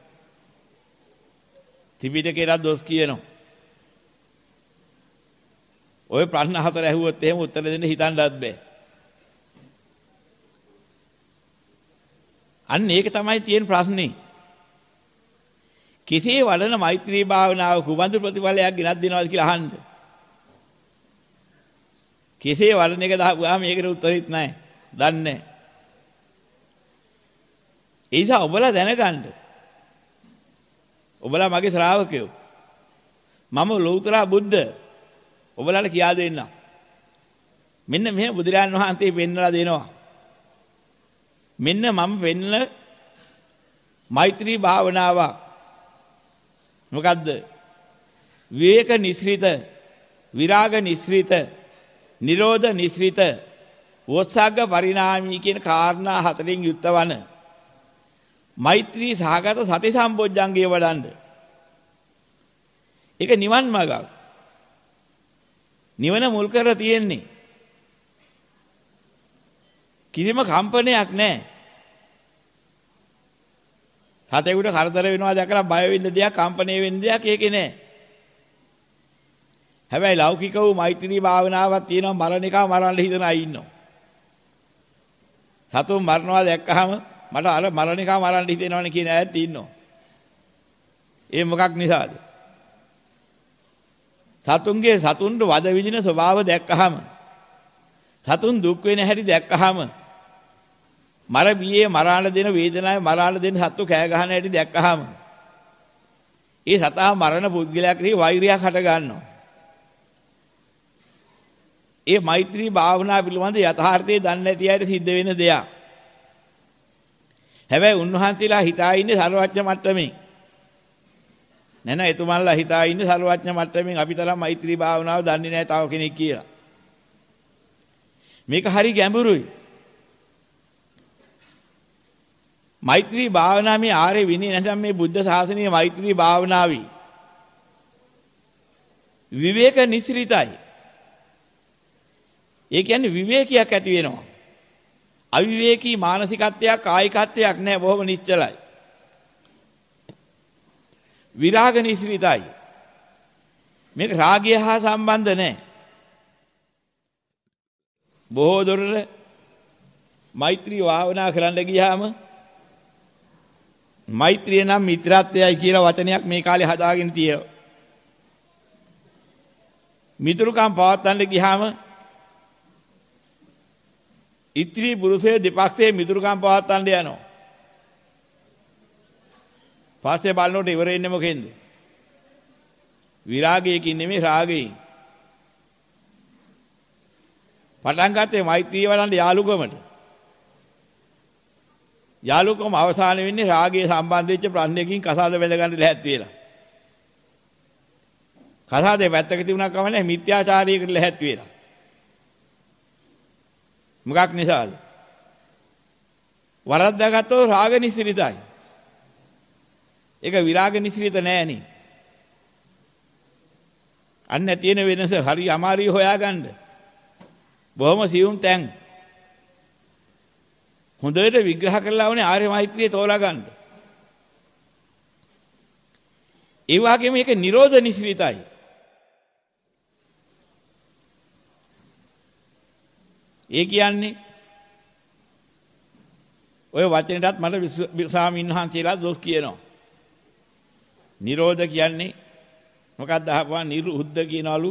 ත්‍රිපිටකයට දොස් කියනවා. ඔය ප්‍රශ්න හතර ඇහුවොත් එහෙම උත්තර දෙන්න හිතන්නවත් බෑ. අන්න ඒක තමයි තියෙන ප්‍රශ්නේ. කෙසේ වඩන මෛත්‍රී භාවනාව කුමන්ද ප්‍රතිඵලයක් ගෙනත් දෙනවද කියලා අහන්න. කෙසේ වඩන එක දාපුවාම ඒකට උත්තරෙත් නැහැ. දන්නේ නැහැ. ඒ නිසා ඔබලා දැනගන්න. ඔබලා මගේ ශ්‍රාවකයෝ. මම ලෞතර බුද්ධ. ඔබලාට කියා දෙන්නම්. මෙන්න මෙහෙම බුදුරජාන් වහන්සේ පෙන්වලා දෙනවා. මෙන්න මම වෙන්න මෛත්‍රී භාවනාවක්. මොකද්ද? විවේක නිස්ෘත, විරාග නිස්ෘත, නිරෝධ නිස්ෘත, වෝත්සග්ග පරිණාමී කියන කාරණා හතරෙන් යුක්තවන මෛත්‍රී සහගත සති සම්පොඥංගය වඩන්න. ඒක නිවන් මාර්ගයක්. නිවන මුල් කරලා තියෙන්නේ. කිසිම කම්පනයක් නැහැ. හතෙකුට කරදර වෙනවා දැකලා බය වෙන්න දෙයක් කම්පණය වෙන්න දෙයක් ඒකේ නැහැ. හැබැයි ලෞකික වූ මෛත්‍රී භාවනාවක් තියෙනවා මරණිකා මරන්න හිතන අය ඉන්නවා. සතුන් මරනවා දැක්කහම මට අර මරණිකා මරන්න හිතෙනවනේ කියන ඈත් ඉන්නවා. ඒ මොකක් නිසාද? සතුන්ගේ සතුන්ට වද විදින ස්වභාව දැක්කහම සතුන් දුක් වෙන හැටි දැක්කහම මර බියේ මරාල දෙන වේදනාවේ මරාල දෙන සත්තු කෑ ගහන හැටි දැක්කහම ඒ සතා මරණ පුද්ගලයා කෙරෙහි වෛරයක් හට ගන්නවා. ඒ මෛත්‍රී භාවනා පිළිබඳ යථාර්ථය දන්නේ නැති අයට සිද්ධ වෙන දෙයක්. හැබැයි උන්වහන්සේලා හිතා ඉන්නේ ਸਰවඥ මට්ටමේ. නෑ නෑ එතුමන්ලා හිතා ඉන්නේ ਸਰවඥ මට්ටමින් අපි තරම් මෛත්‍රී භාවනාව දන්නේ නෑ තව කෙනෙක් කියලා. මේක හරි ගැඹුරුයි. මෛත්‍රී භාවනාව මේ ආර්ය විනය නැත්නම් මේ බුද්ධ ශාසනයේ මෛත්‍රී භාවනාවයි. විවේක නිසිරිතයි. ඒ කියන්නේ විවේකයක් ඇති වෙනවා. අවිවේකී මානසිකත්වයක් කායිකත්වයක් නැහැ බොහොම නිශ්චලයි. විරාග නිසිරිතයි. මේක රාගය හා සම්බන්ධ නැහැ. බොහෝ දුරට මෛත්‍රී භාවනා කරන්න ගියාම මෛත්‍රිය නම් මිත්‍රත්වයයි කියලා වචනයක් මේ කාලේ හදාගෙන තියෙනවා. මිතුරුකම් පවත්වන්න ගියාම ඉත්‍රි පුරුෂය දෙපක්ෂයේ මිතුරුකම් පවත්වන්න යනවා. පස්සේ බලනකොට ඉවර වෙන්නේ මොකෙන්ද? විරාගයකින් නෙමෙයි රාගයෙන්. පටන් ගත්තේ මෛත්‍රිය වඩන්න යාලුකමට. යාලුකම අවසාන වෙන්නේ රාගයේ සම්බන්ධ වෙච්ච ප්‍රශ්නයකින් කසාද බැඳ ගන්න ලැහැත් වෙලා. කසාදේ වැත්තක තිබුණා කම නැහැ මිත්‍යාචාරයකට ලැහැත් වෙලා. මොකක් නිසාද? වරද්දාගත්තොත් රාග නිසිරිතයි. ඒක විරාග නිසිරිත නෑනේ. අන්න තියෙන වෙනස හරි අමාරුයි හොයාගන්න. බොහොම සියුම් තැන්. හොඳට විග්‍රහ කරලා වනේ ආර්ය මෛත්‍රිය තෝරා ගන්න. ඒ වගේම මේක නිරෝධ නිසිරිතයි. ඒ කියන්නේ ඔය වචනෙටත් මට ස්වාමීන් වහන්සේලා දොස් කියනවා. නිරෝධ කියන්නේ මොකක්ද අහපුවා නිරුද්ධ කියනවලු.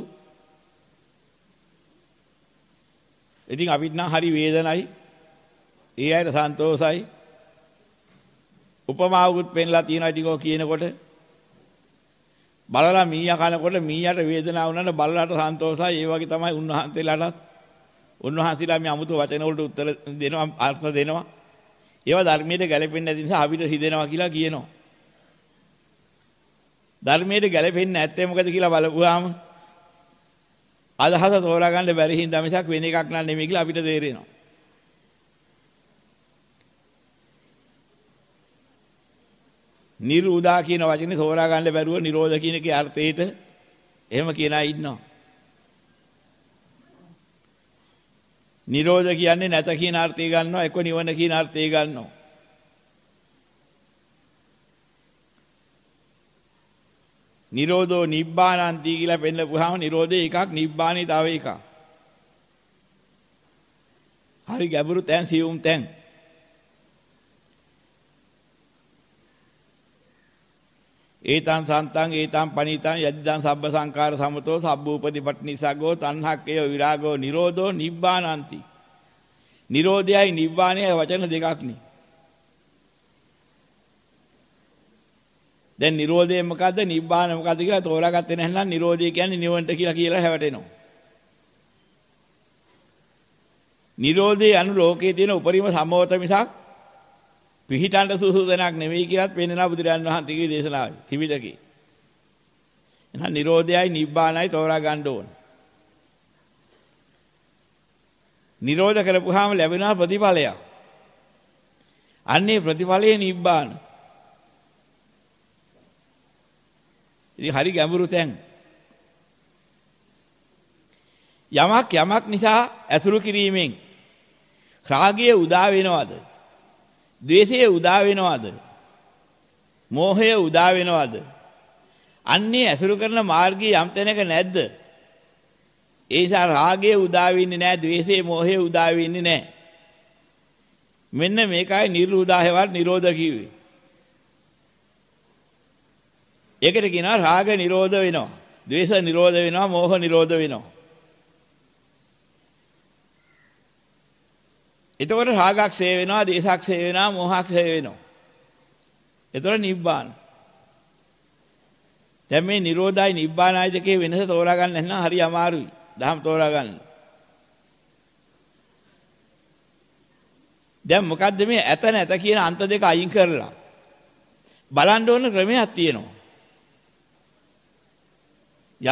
ඉතින් අපිට නම් හරි වේදනයි. ඒ අයට සන්තෝසයි. උපමාවකුත් පෙන්ලා තියෙනවා ඉතින් ඔය කියනකොට බලලා මීයා කනකොට මීයාට වේදනාව වුණාට බලලාට සන්තෝසයි. ඒ වගේ තමයි උන්වහන්සේලාටත් උන්වහන්සේලා මේ අමුතු වචන වලට උත්තර දෙනවා අර්ථ දෙනවා. ඒවා ධර්මයට ගැලපෙන්නේ නැති නිසා අපිට හිතෙනවා කියලා කියනවා. ධර්මයට ගැලපෙන්නේ නැත්තේ මොකද කියලා බලපුවාම අදහස තෝරාගන්න බැරි හින්දා මිසක් වෙන එකක් නන් නෙමෙයි කියලා අපිට තේරෙනවා. නිරෝධා කියන වචනේ තෝරාගන්න බැරුව නිරෝධ කියන එකේ අර්ථයට එහෙම කියන අය ඉන්නවා. නිරෝධ කියන්නේ නැත කියන අර්ථය ගන්නවා එක්ක නිවන කියන අර්ථය ගන්නවා නිරෝධෝ නිබ්බානන්ති කියලා පෙන්නපුවාම නිරෝධේ එකක් නිබ්බානේ තව එකක් හරි ගැඹුරු තැන් සියුම් තැන් ඒතං සන්තං ඒතං පනිතං යද්දං සබ්බ සංකාර සමතෝ සබ්බූපදීපට්ඨනිසග්ගෝ තණ්හක්කය විරාගෝ නිරෝධෝ නිබ්බානಂತಿ. නිරෝධයයි නිබ්බානයයි වචන දෙකක් නේ. දැන් නිරෝධය මොකද්ද නිබ්බාන මොකද්ද කියලා තෝරාගත්තේ නැත්නම් නිරෝධය කියන්නේ නිවන්ට කියලා කියලා හැවටෙනවා. නිරෝධය anu ලෝකයේ තියෙන උපරිම සමවත මිසක් පිහිටන්න සුසුදනක් නෙවෙයි කියලත් පෙන්වනවා බුදුරන් වහන්සේගේ දේශනාවේ ත්‍රිවිධකේ. එහෙනම් Nirodhayai Nibbanayi තෝරා ගන්න ඕන. Nirodha කරපුවාම ලැබෙනා ප්‍රතිඵලයක්. අන්නේ ප්‍රතිඵලයේ නිබ්බාන. ඉතින් හරි ගැඹුරු තැන්. යමක් යමක් නිසා ඇතුළු කිරීමෙන් රාගය උදා වෙනවද? ද්වේෂය උදා වෙනවද? මෝහය උදා වෙනවද? අන්නේ ඇසුරු කරන මාර්ගයේ යම් තැනක නැද්ද? ඒ නිසා රාගය උදා වෙන්නේ නැහැ, ද්වේෂය, මෝහය උදා වෙන්නේ නැහැ. මෙන්න මේකයි නිරෝධායවත් නිරෝධ කිව්වේ. ඒකට කියනවා රාග නිරෝධ වෙනවා, ද්වේෂ නිරෝධ වෙනවා, මෝහ නිරෝධ වෙනවා. එතකොට රාගක්ෂය වෙනවා, දේශක්ෂය වෙනවා, මෝහක්ෂය වෙනවා. එතකොට නිබ්බාන. දැන් මේ Nirodhayi Nibbanayi දෙකේ වෙනස තෝරා ගන්න නැත්නම් හරි අමාරුයි. දහම් තෝරා ගන්න. දැන් මොකද්ද මේ ඇත නැත කියන අන්ත දෙක අයින් කරලා බලන්න ඕන ක්‍රමයක් තියෙනවා.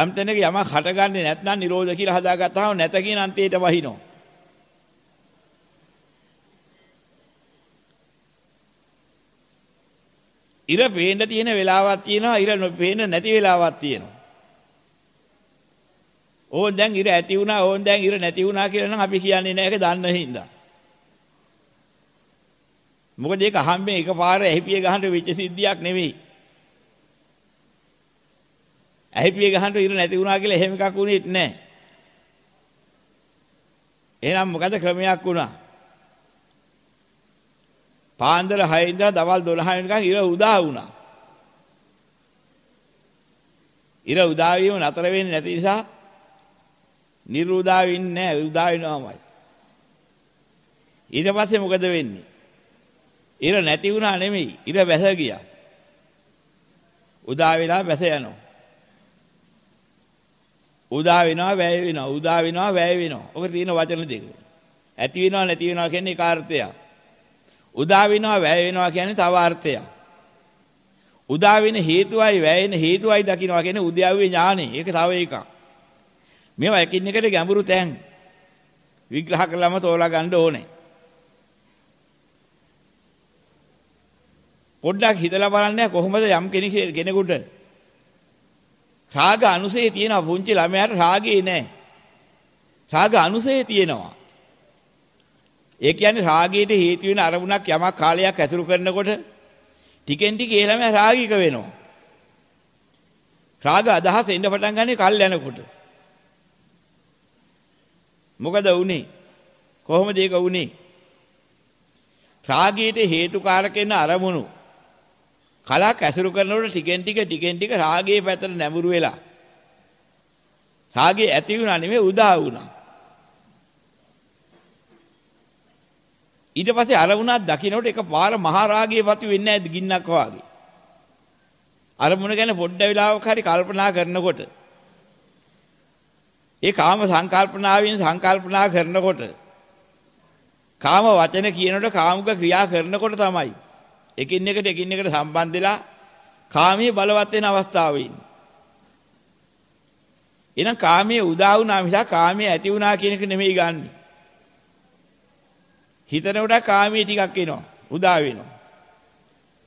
යම් තැනක යමක් හටගන්නේ නැත්නම් Nirodha කියලා හදාගත්තාම නැත කියන අන්තයට වහිනවා. ඉර පේන්න තියෙන වෙලාවක් තියෙනවා ඉර පේන්න නැති වෙලාවක් තියෙනවා. ඕන් දැන් ඉර ඇති වුණා ඕන් දැන් ඉර නැති වුණා කියලා නම් අපි කියන්නේ නැහැ ඒක දන්න හින්දා. මොකද ඒක හම්බෙන් එකපාර ඇහිපිය ගහන්න වෙච්ච සිද්ධියක් නෙවෙයි. ඇහිපිය ගහන්න ඉර නැති වුණා කියලා එහෙම එකක් වුණෙත් නැහැ. එහෙනම් මොකද ක්‍රමයක් වුණා? පාන්දර 6 ඉඳලා දවල් 12 වෙනකන් ඉර උදා වුණා. ඉර උදා වීම නතර වෙන්නේ නැති නිසා නිරුදා වෙන්නේ නැහැ උදා වෙනවාමයි. ඊට පස්සේ මොකද වෙන්නේ? ඉර නැති වුණා නෙමෙයි ඉර වැස ගියා. උදා වෙලා වැස යනවා. උදා වෙනවා වැය වෙනවා උදා වෙනවා වැය වෙනවා. ඔක තියෙන වචන දෙක. ඇති වෙනවා නැති වෙනවා කියන්නේ කාර්යය. උදා වෙනවා වැය වෙනවා කියන්නේ තව අර්ථයක්. උදා වෙන හේතුවයි වැය වෙන හේතුවයි දකින්නවා කියන්නේ උද්‍යව්‍ය ඥානෙ. ඒක තව එකක්. මේවා එකින් එකට ගැඹුරු තැන් විග්‍රහ කළාම තෝරා ගන්න ඕනේ. පොඩ්ඩක් හිතලා බලන්න කොහොමද යම් කෙනෙක් කෙනෙකුට රාග අනුසය තියෙන පුංචි ළමයාට රාගේ නැහැ. රාග අනුසය තියෙනවා. ඒ කියන්නේ රාගයට හේතු වෙන අරමුණක් යමක් කාලයක් ඇතුළු කරනකොට ටිකෙන් ටික ඒ ළමයා රාගික වෙනවා. රාග අදහස එන්න පටන් ගන්න කල් යනකොට. මොකද වුනේ? කොහොමද ඒක වුනේ? රාගයට හේතුකාරක වෙන අරමුණු කලක් ඇසුරු කරනකොට ටිකෙන් ටික ටිකෙන් ටික රාගයේ පැතර නැඹුරු වෙලා රාගය ඇති වුණා නෙමෙයි උදා වුණා. ඊට පස්සේ අර වුණා දකින්නකොට එකපාර මහරාගයේ වතු වෙන්නේ නැහැ ගින්නක් වාගේ. අර මුණ ගැන පොඩ්ඩ වෙලාවක් හරි කල්පනා කරනකොට ඒ කාම සංකල්පනාවෙන් සංකල්පනා කරනකොට කාම වචන කියනකොට කාමුක ක්‍රියා කරනකොට තමයි එකින් එකට එකින් එකට සම්බන්ධ වෙලා කාමයේ බලවත් වෙන අවස්ථාවේ ඉන්නේ. එහෙනම් කාමයේ උදා වුණා මිසක් කාමයේ ඇති වුණා කියන එක නෙමෙයි ගන්නේ. හිතන උඩ කාමී ටිකක් එනවා. උදා වෙනවා.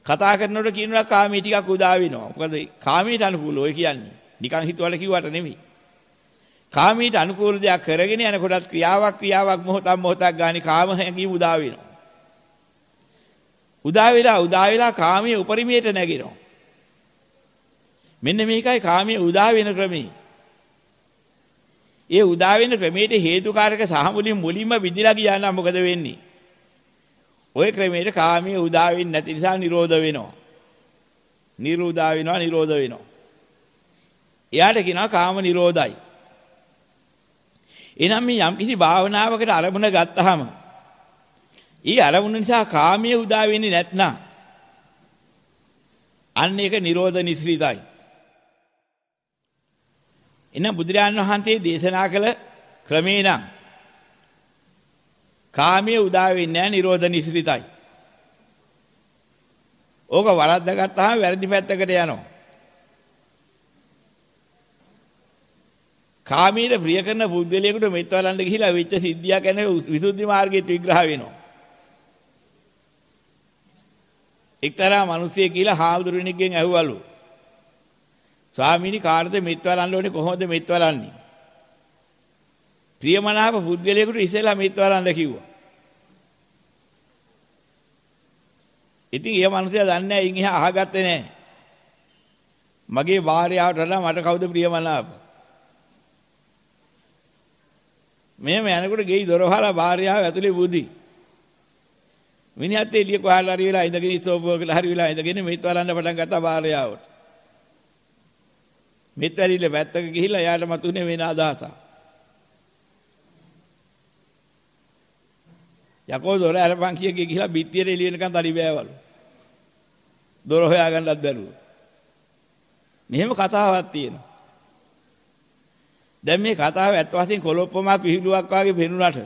කතා කරනකොට කියනවා කාමී ටිකක් උදා වෙනවා. මොකද කාමීට අනුකූලව ඔය කියන්නේ. නිකන් හිතුවල කිව්වට නෙමෙයි. කාමීට අනුකූල දෙයක් කරගෙන යනකොටත් ක්‍රියාවක් ක්‍රියාවක් මොහොතක් මොහොතක් ගානේ කාම හැඟීම් උදා වෙනවා. උදා වෙලා උදා වෙලා කාමයේ උපරිමයට නැගෙනවා. මෙන්න මේකයි කාමයේ උදා වෙන ක්‍රමය. ඒ උදා වෙන ක්‍රමයට හේතුකාරක සහ මුලින් මුලින්ම විදිලා ගියා නම් මොකද වෙන්නේ? ওই ක්‍රමයට කාමයේ උදා වෙන්නේ නැති නිසා නිරෝධ වෙනවා. නිරුදා වෙනවා නිරෝධ වෙනවා. එයාට කියනවා කාම නිරෝධයි. එනම් මේ යම්කිසි භාවනාවකට අරමුණ ගත්තාම ඊ අරමුණ නිසා කාමයේ උදා වෙන්නේ නැත්නම් අන්න ඒක නිරෝධ නිස්ෘතයි. එනම් බුදුරජාන් වහන්සේ දේශනා කළ ක්‍රමේ නම් කාමයේ උදා වෙන්නේ නැහැ නිරෝධ නිසිරිතයි. ඕක වරද්දගත්තාම වැරදි පැත්තකට යනවා. කාමීර ප්‍රිය කරන බුද්ධලේකට මෙත් වලන්න ගිහිලා වෙච්ච සිද්ධිය ගැන විසුද්ධි මාර්ගයේ විග්‍රහ වෙනවා. එක්තරා මිනිසෙක් කියලා හාමුදුරුවණෙක්ගෙන් ඇහුවලු. ස්වාමීනි කාටද මෙත් වලන්න ඕනේ කොහොමද මෙත් වලන්නේ? ප්‍රියමනාප පුද්ගලයෙකුට ඉස්සෙල්ලා මිත් වරන්ද කිව්වා. ඉතින් ඒ මනුස්සයා දන්නේ නැහැ ඉන් එහා අහගත්තේ නැහැ. මගේ භාර්යාවට වඩා මට කවුද ප්‍රියමනාප? මෙහෙම යනකොට ගෙයි දොරවහලා භාර්යාව ඇතුලේ බුදි. මිනිහත් එළිය කොහාලා හරි වෙලා ඉඳගෙන ඉතෝපුව කියලා හරි වෙලා ඉඳගෙන මිත් වරන්න පටන් ගත්තා භාර්යාවට. මෙත් ඇරිල වැත්තක ගිහිල්ලා එයාට මතුනේ වෙන අදහසක්. යකෝ දොර අරපන් කිය කී කියලා බිත්තියට එළිය වෙනකන් තඩි බෑවලු. දොර හොයාගන්නත් බැරුව. මෙහෙම කතාවක් තියෙනවා. දැන් මේ කතාව ඇත්ත වශයෙන් කොලොප්පමක් විහිළුවක් වගේ පෙනුනට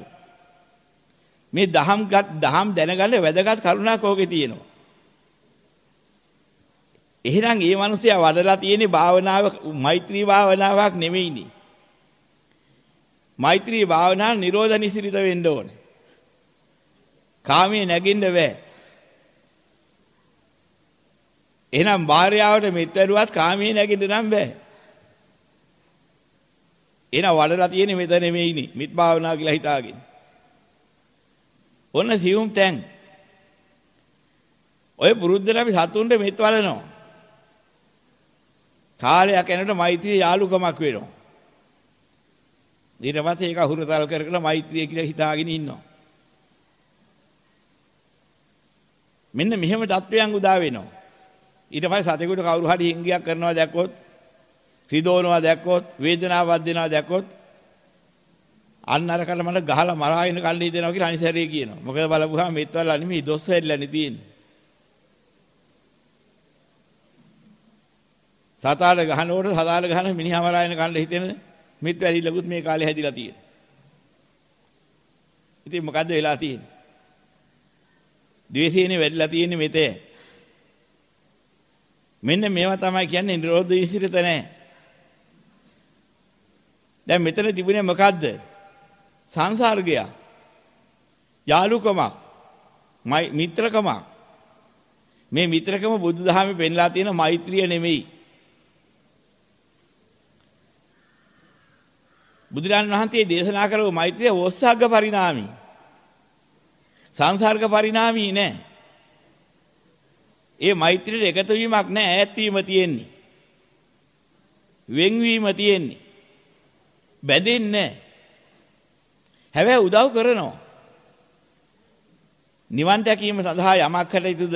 මේ දහම්ගත් දහම් දැනගන්න වැදගත් කරුණක් ඕකේ තියෙනවා. එහෙනම් ඒ මිනිසයා වඩලා තියෙන්නේ භාවනාව මෛත්‍රී භාවනාවක් නෙමෙයිනේ. මෛත්‍රී භාවනාව නිරෝධ නිසිරිත වෙන්න ඕනේ. කාමයේ නැගින්න බෑ. එහෙනම් භාර්යාවට මෙත්තරුවත් කාමයේ නැගින්න නම් බෑ. එහෙනම් වඩලා තියෙන්නේ මෙතන නෙමෙයිනේ. මිත් භාවනා කියලා හිතාගෙන. ඔන්න සියුම් තැන්. ඔය පුරුද්දට අපි සතුන්ට මෙත් වලනවා. කාලයක් යනකොට මෛත්‍රී යාලුකමක් වෙනවා. ඊට පස්සේ ඒක හුරුතල් කර කර මෛත්‍රිය කියලා හිතාගෙන ඉන්නවා. මෙන්න මෙහෙම தත්වයන් උදා වෙනවා. ඊට පස්සේ සතෙකුට කවුරු හරි හිංගියක් කරනවා දැක්කොත්, රිදෝනවා දැක්කොත්, වේදනාවක් දෙනවා දැක්කොත් අන්න අරකට මට ගහලා මරාගෙන කල්ලි දෙනවා කියලා අනිසරේ කියනවා. මොකද බලපුවා මේත්වල නෙමෙයි දොස් වෙලා නේ තියෙන්නේ. සතාල ගහනකොට සතාල ගහන මිනිහා මරාගෙන කන්න හිතෙන මිත් වැඩිලකුත් මේ කාලේ හැදිලා තියෙනවා. ඉතින් මොකද්ද වෙලා තියෙන්නේ? ද්වේෂයනේ වැඩිලා තියෙන්නේ මෙතේ. මෙන්න මේවා තමයි කියන්නේ නිරෝධ ඉසිරිත නැහැ. දැන් මෙතන තිබුණේ මොකද්ද? සංසර්ගය. යාලුකමක්. මිත්‍රකමක්. මේ මිත්‍රකම බුදුදහමේ පෙන්ලා තියෙන මෛත්‍රිය නෙමෙයි. බුදුරන් වහන්සේ දේශනා කරපු මෛත්‍රිය ඕස්සග්ග පරිණාමී සංසර්ග පරිණාමී නෑ. ඒ මෛත්‍රියට එකතු වීමක් නෑ ඈත් වීම තියෙන්නේ. වෙන්වීම තියෙන්නේ. බැඳෙන්නේ නෑ. හැබැයි උදව් කරනවා. නිවන් දැකීම සඳහා යමක් කළ යුතුද?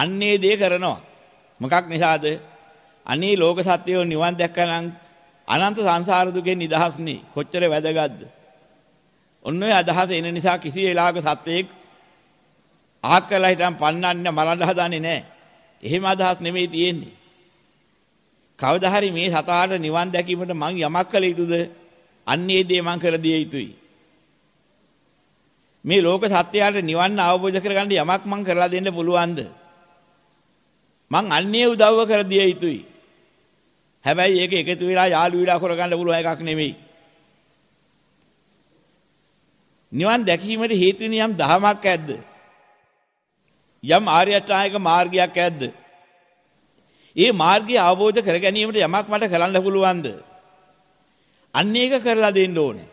අන්නේ දේ කරනවා. මොකක් නිසාද? අනේ ලෝක සත්‍යෝ නිවන් දැක්කනම් අනන්ත සංසාර දුකෙන් නිදහස්නේ. කොච්චර වැදගත්ද? ඔන්න ඔය අදහස එන නිසා කිසි වෙලාවක සත්වයෙක් ආකලා හිටන් පන්නන්න මරන්න හදන්නේ නැහැ. එහෙම අදහස් නෙමෙයි තියෙන්නේ. කවදා හරි මේ සතාට නිවන් දැකීමට මං යමක් කළ යුතුද? අන්නේ දේ මං කර දිය යුතුයි. මේ ලෝක සත්‍යයට නිවන් අවබෝධ කරගන්න යමක් මං කරලා දෙන්න පුළුවන්ද? මං අන්නේ උදව්ව කර දිය යුතුයි. හැබැයි ඒක එකතු වෙලා යාළු විලා කරගන්න පුළුවන් එකක් නෙමෙයි. නිවන් දැකීමට හේතු වෙන යම් දහමක් ඇද්ද? යම් ආර්ය අෂ්ටාංගික මාර්ගයක් ඇද්ද? ඒ මාර්ගය අවබෝධ කර ගැනීමට යමක් මට කරන්න පුළුවන්ද? අන්න ඒක කරලා දෙන්න ඕනේ.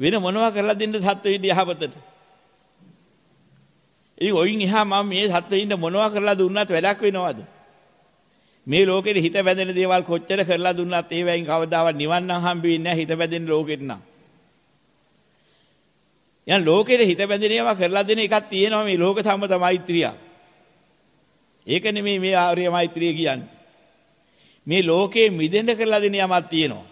වෙන මොනවා කරලා දෙන්නද සත්වෙට යහපතට? ඉතින් ඔයින් එහා මම මේ සත්වෙින්ද මොනවා කරලා දුන්නත් වැඩක් වෙනවද? මේ ලෝකෙට හිත වැදෙන දේවල් කොච්චර කරලා දුන්නත් ඒවයින් කවදාවත් නිවන් නම් හම්බ වෙන්නේ නැහැ හිත වැදෙන ලෝකෙට නම්. එහෙනම් ලෝකෙට හිත බැඳෙන ඒවා කරලා දෙන එකක් තියෙනවා මේ ලෝක සම්මත මෛත්‍රිය. ඒක නෙමෙයි මේ ආර්ය මෛත්‍රිය කියන්නේ. මේ ලෝකේ මිදෙන්න කරලා දෙන යමක් තියෙනවා.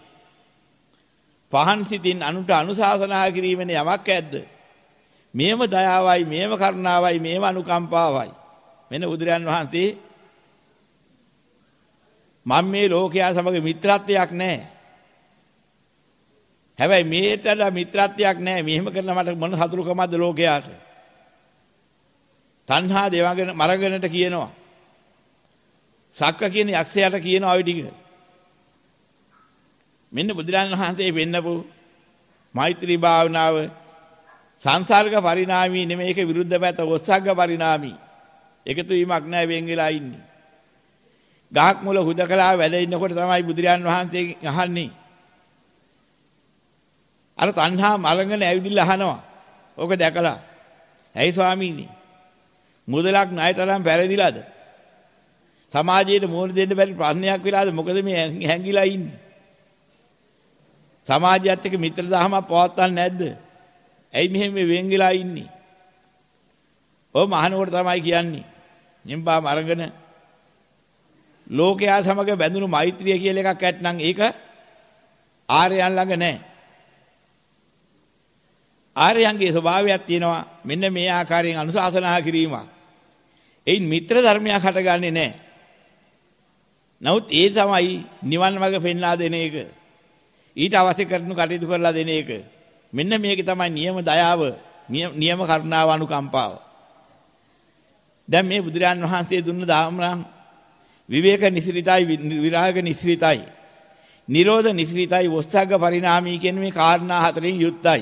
පහන් සිතින් අනුට අනුශාසනා කිරීමේ යමක් ඇද්ද? මේම දයාවයි, මේම කරුණාවයි, මේම අනුකම්පාවයි. මෙන්න බුදුරයන් වහන්සේ මම මේ ලෝකයා සමග මිත්‍රත්වයක් නැහැ. හැබැයි මේතර මිත්‍රත්වයක් නැහැ. මෙහෙම කරලා මට මොන සතුරුකමක්ද ලෝකයාට? තණ්හා දේවගෙන මරගෙනට කියනවා. සක්ක කියන යක්ෂයාට කියනවා ওই ටික. මෙන්න බුදුරජාණන් වහන්සේ වෙන්නපු මෛත්‍රී භාවනාව සංසර්ග පරිණාමී නෙමෙයි ඒක විරුද්ධ පැත ඔස්සග්ග පරිණාමී. එකතු වීමක් නැහැ වෙන් වෙලා ඉන්නේ. ගහක් මුල හුදකලා වැඩ ඉන්නකොට තමයි බුදුරජාණන් වහන්සේ අහන්නේ අර තණ්හා මලංගන ඇවිදිලා අහනවා. ඕක දැකලා. ඇයි ස්වාමීනි? මුදලක් ණයතරම් පෙරදිලාද? සමාජයේ මෝර දෙන්න බැරි ප්‍රශ්නයක් වෙලාද? මොකද මේ හැංගිලා ඉන්නේ? සමාජයත් එක්ක මිත්‍ර දහමක් පවත්වන්නේ නැද්ද? ඇයි මෙහෙම වෙන් වෙලා ඉන්නේ? ඔය මහනුවර තමයි කියන්නේ. නිම්බා මරගෙන ලෝකයා සමග බැඳුණු මෛත්‍රිය කියලා එකක් ඇත්නම් ඒක ආර්යයන් ළඟ නැහැ. ආර්යයන්ගේ ස්වභාවයක් තියෙනවා මෙන්න මේ ආකාරයෙන් අනුශාසනා කිරීමක්. එයින් මිත්‍ර ධර්මයක් හටගන්නේ නැහැ. නමුත් ඒ තමයි නිවන් මඟ පෙන්වා දෙන එක. ඊට අවශ්‍ය කරනු කටයුතු කරලා දෙන එක. මෙන්න මේක තමයි නියම දයාව, නියම කරුණාව අනුකම්පාව. දැන් මේ බුදුරජාන් වහන්සේ දුන්න ධාමනම් විවේක නිසිරිතයි විරාග නිසිරිතයි නිරෝධ නිසිරිතයි වස්සග්ග පරිණාමී කියන මේ කාරණා හතරෙන් යුක්තයි.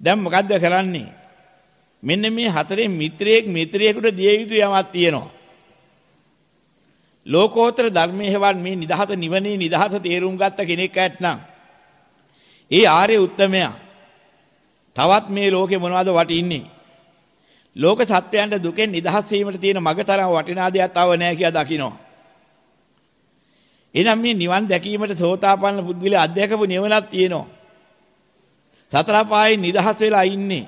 දැන් මොකද්ද කරන්නේ? මෙන්න මේ හතරේ මිත්‍රයෙක් මිත්‍රයෙකුට දිය යුතු යමක් තියෙනවා. ලෝකෝත්තර ධර්මයේ හේවන් මේ නිදහස නිවනේ නිදහස තේරුම් ගත්ත කෙනෙක් ඇත්නම් ඒ ආර්ය උත්තමයා තවත් මේ ලෝකේ මොනවද වටින්නේ? ලෝක සත්‍යයන්ට දුකෙන් නිදහස් වීමට තියෙන මඟ තරම් වටිනා දෙයක් තව නැහැ කියලා දකිනවා. එනම් මේ නිවන් දැකීමට සෝතාපන්න පුද්ගලයා අධ්‍යක්ෂක නිවනක් තියෙනවා. සතර පායෙන් නිදහස් වෙලා ඉන්නේ.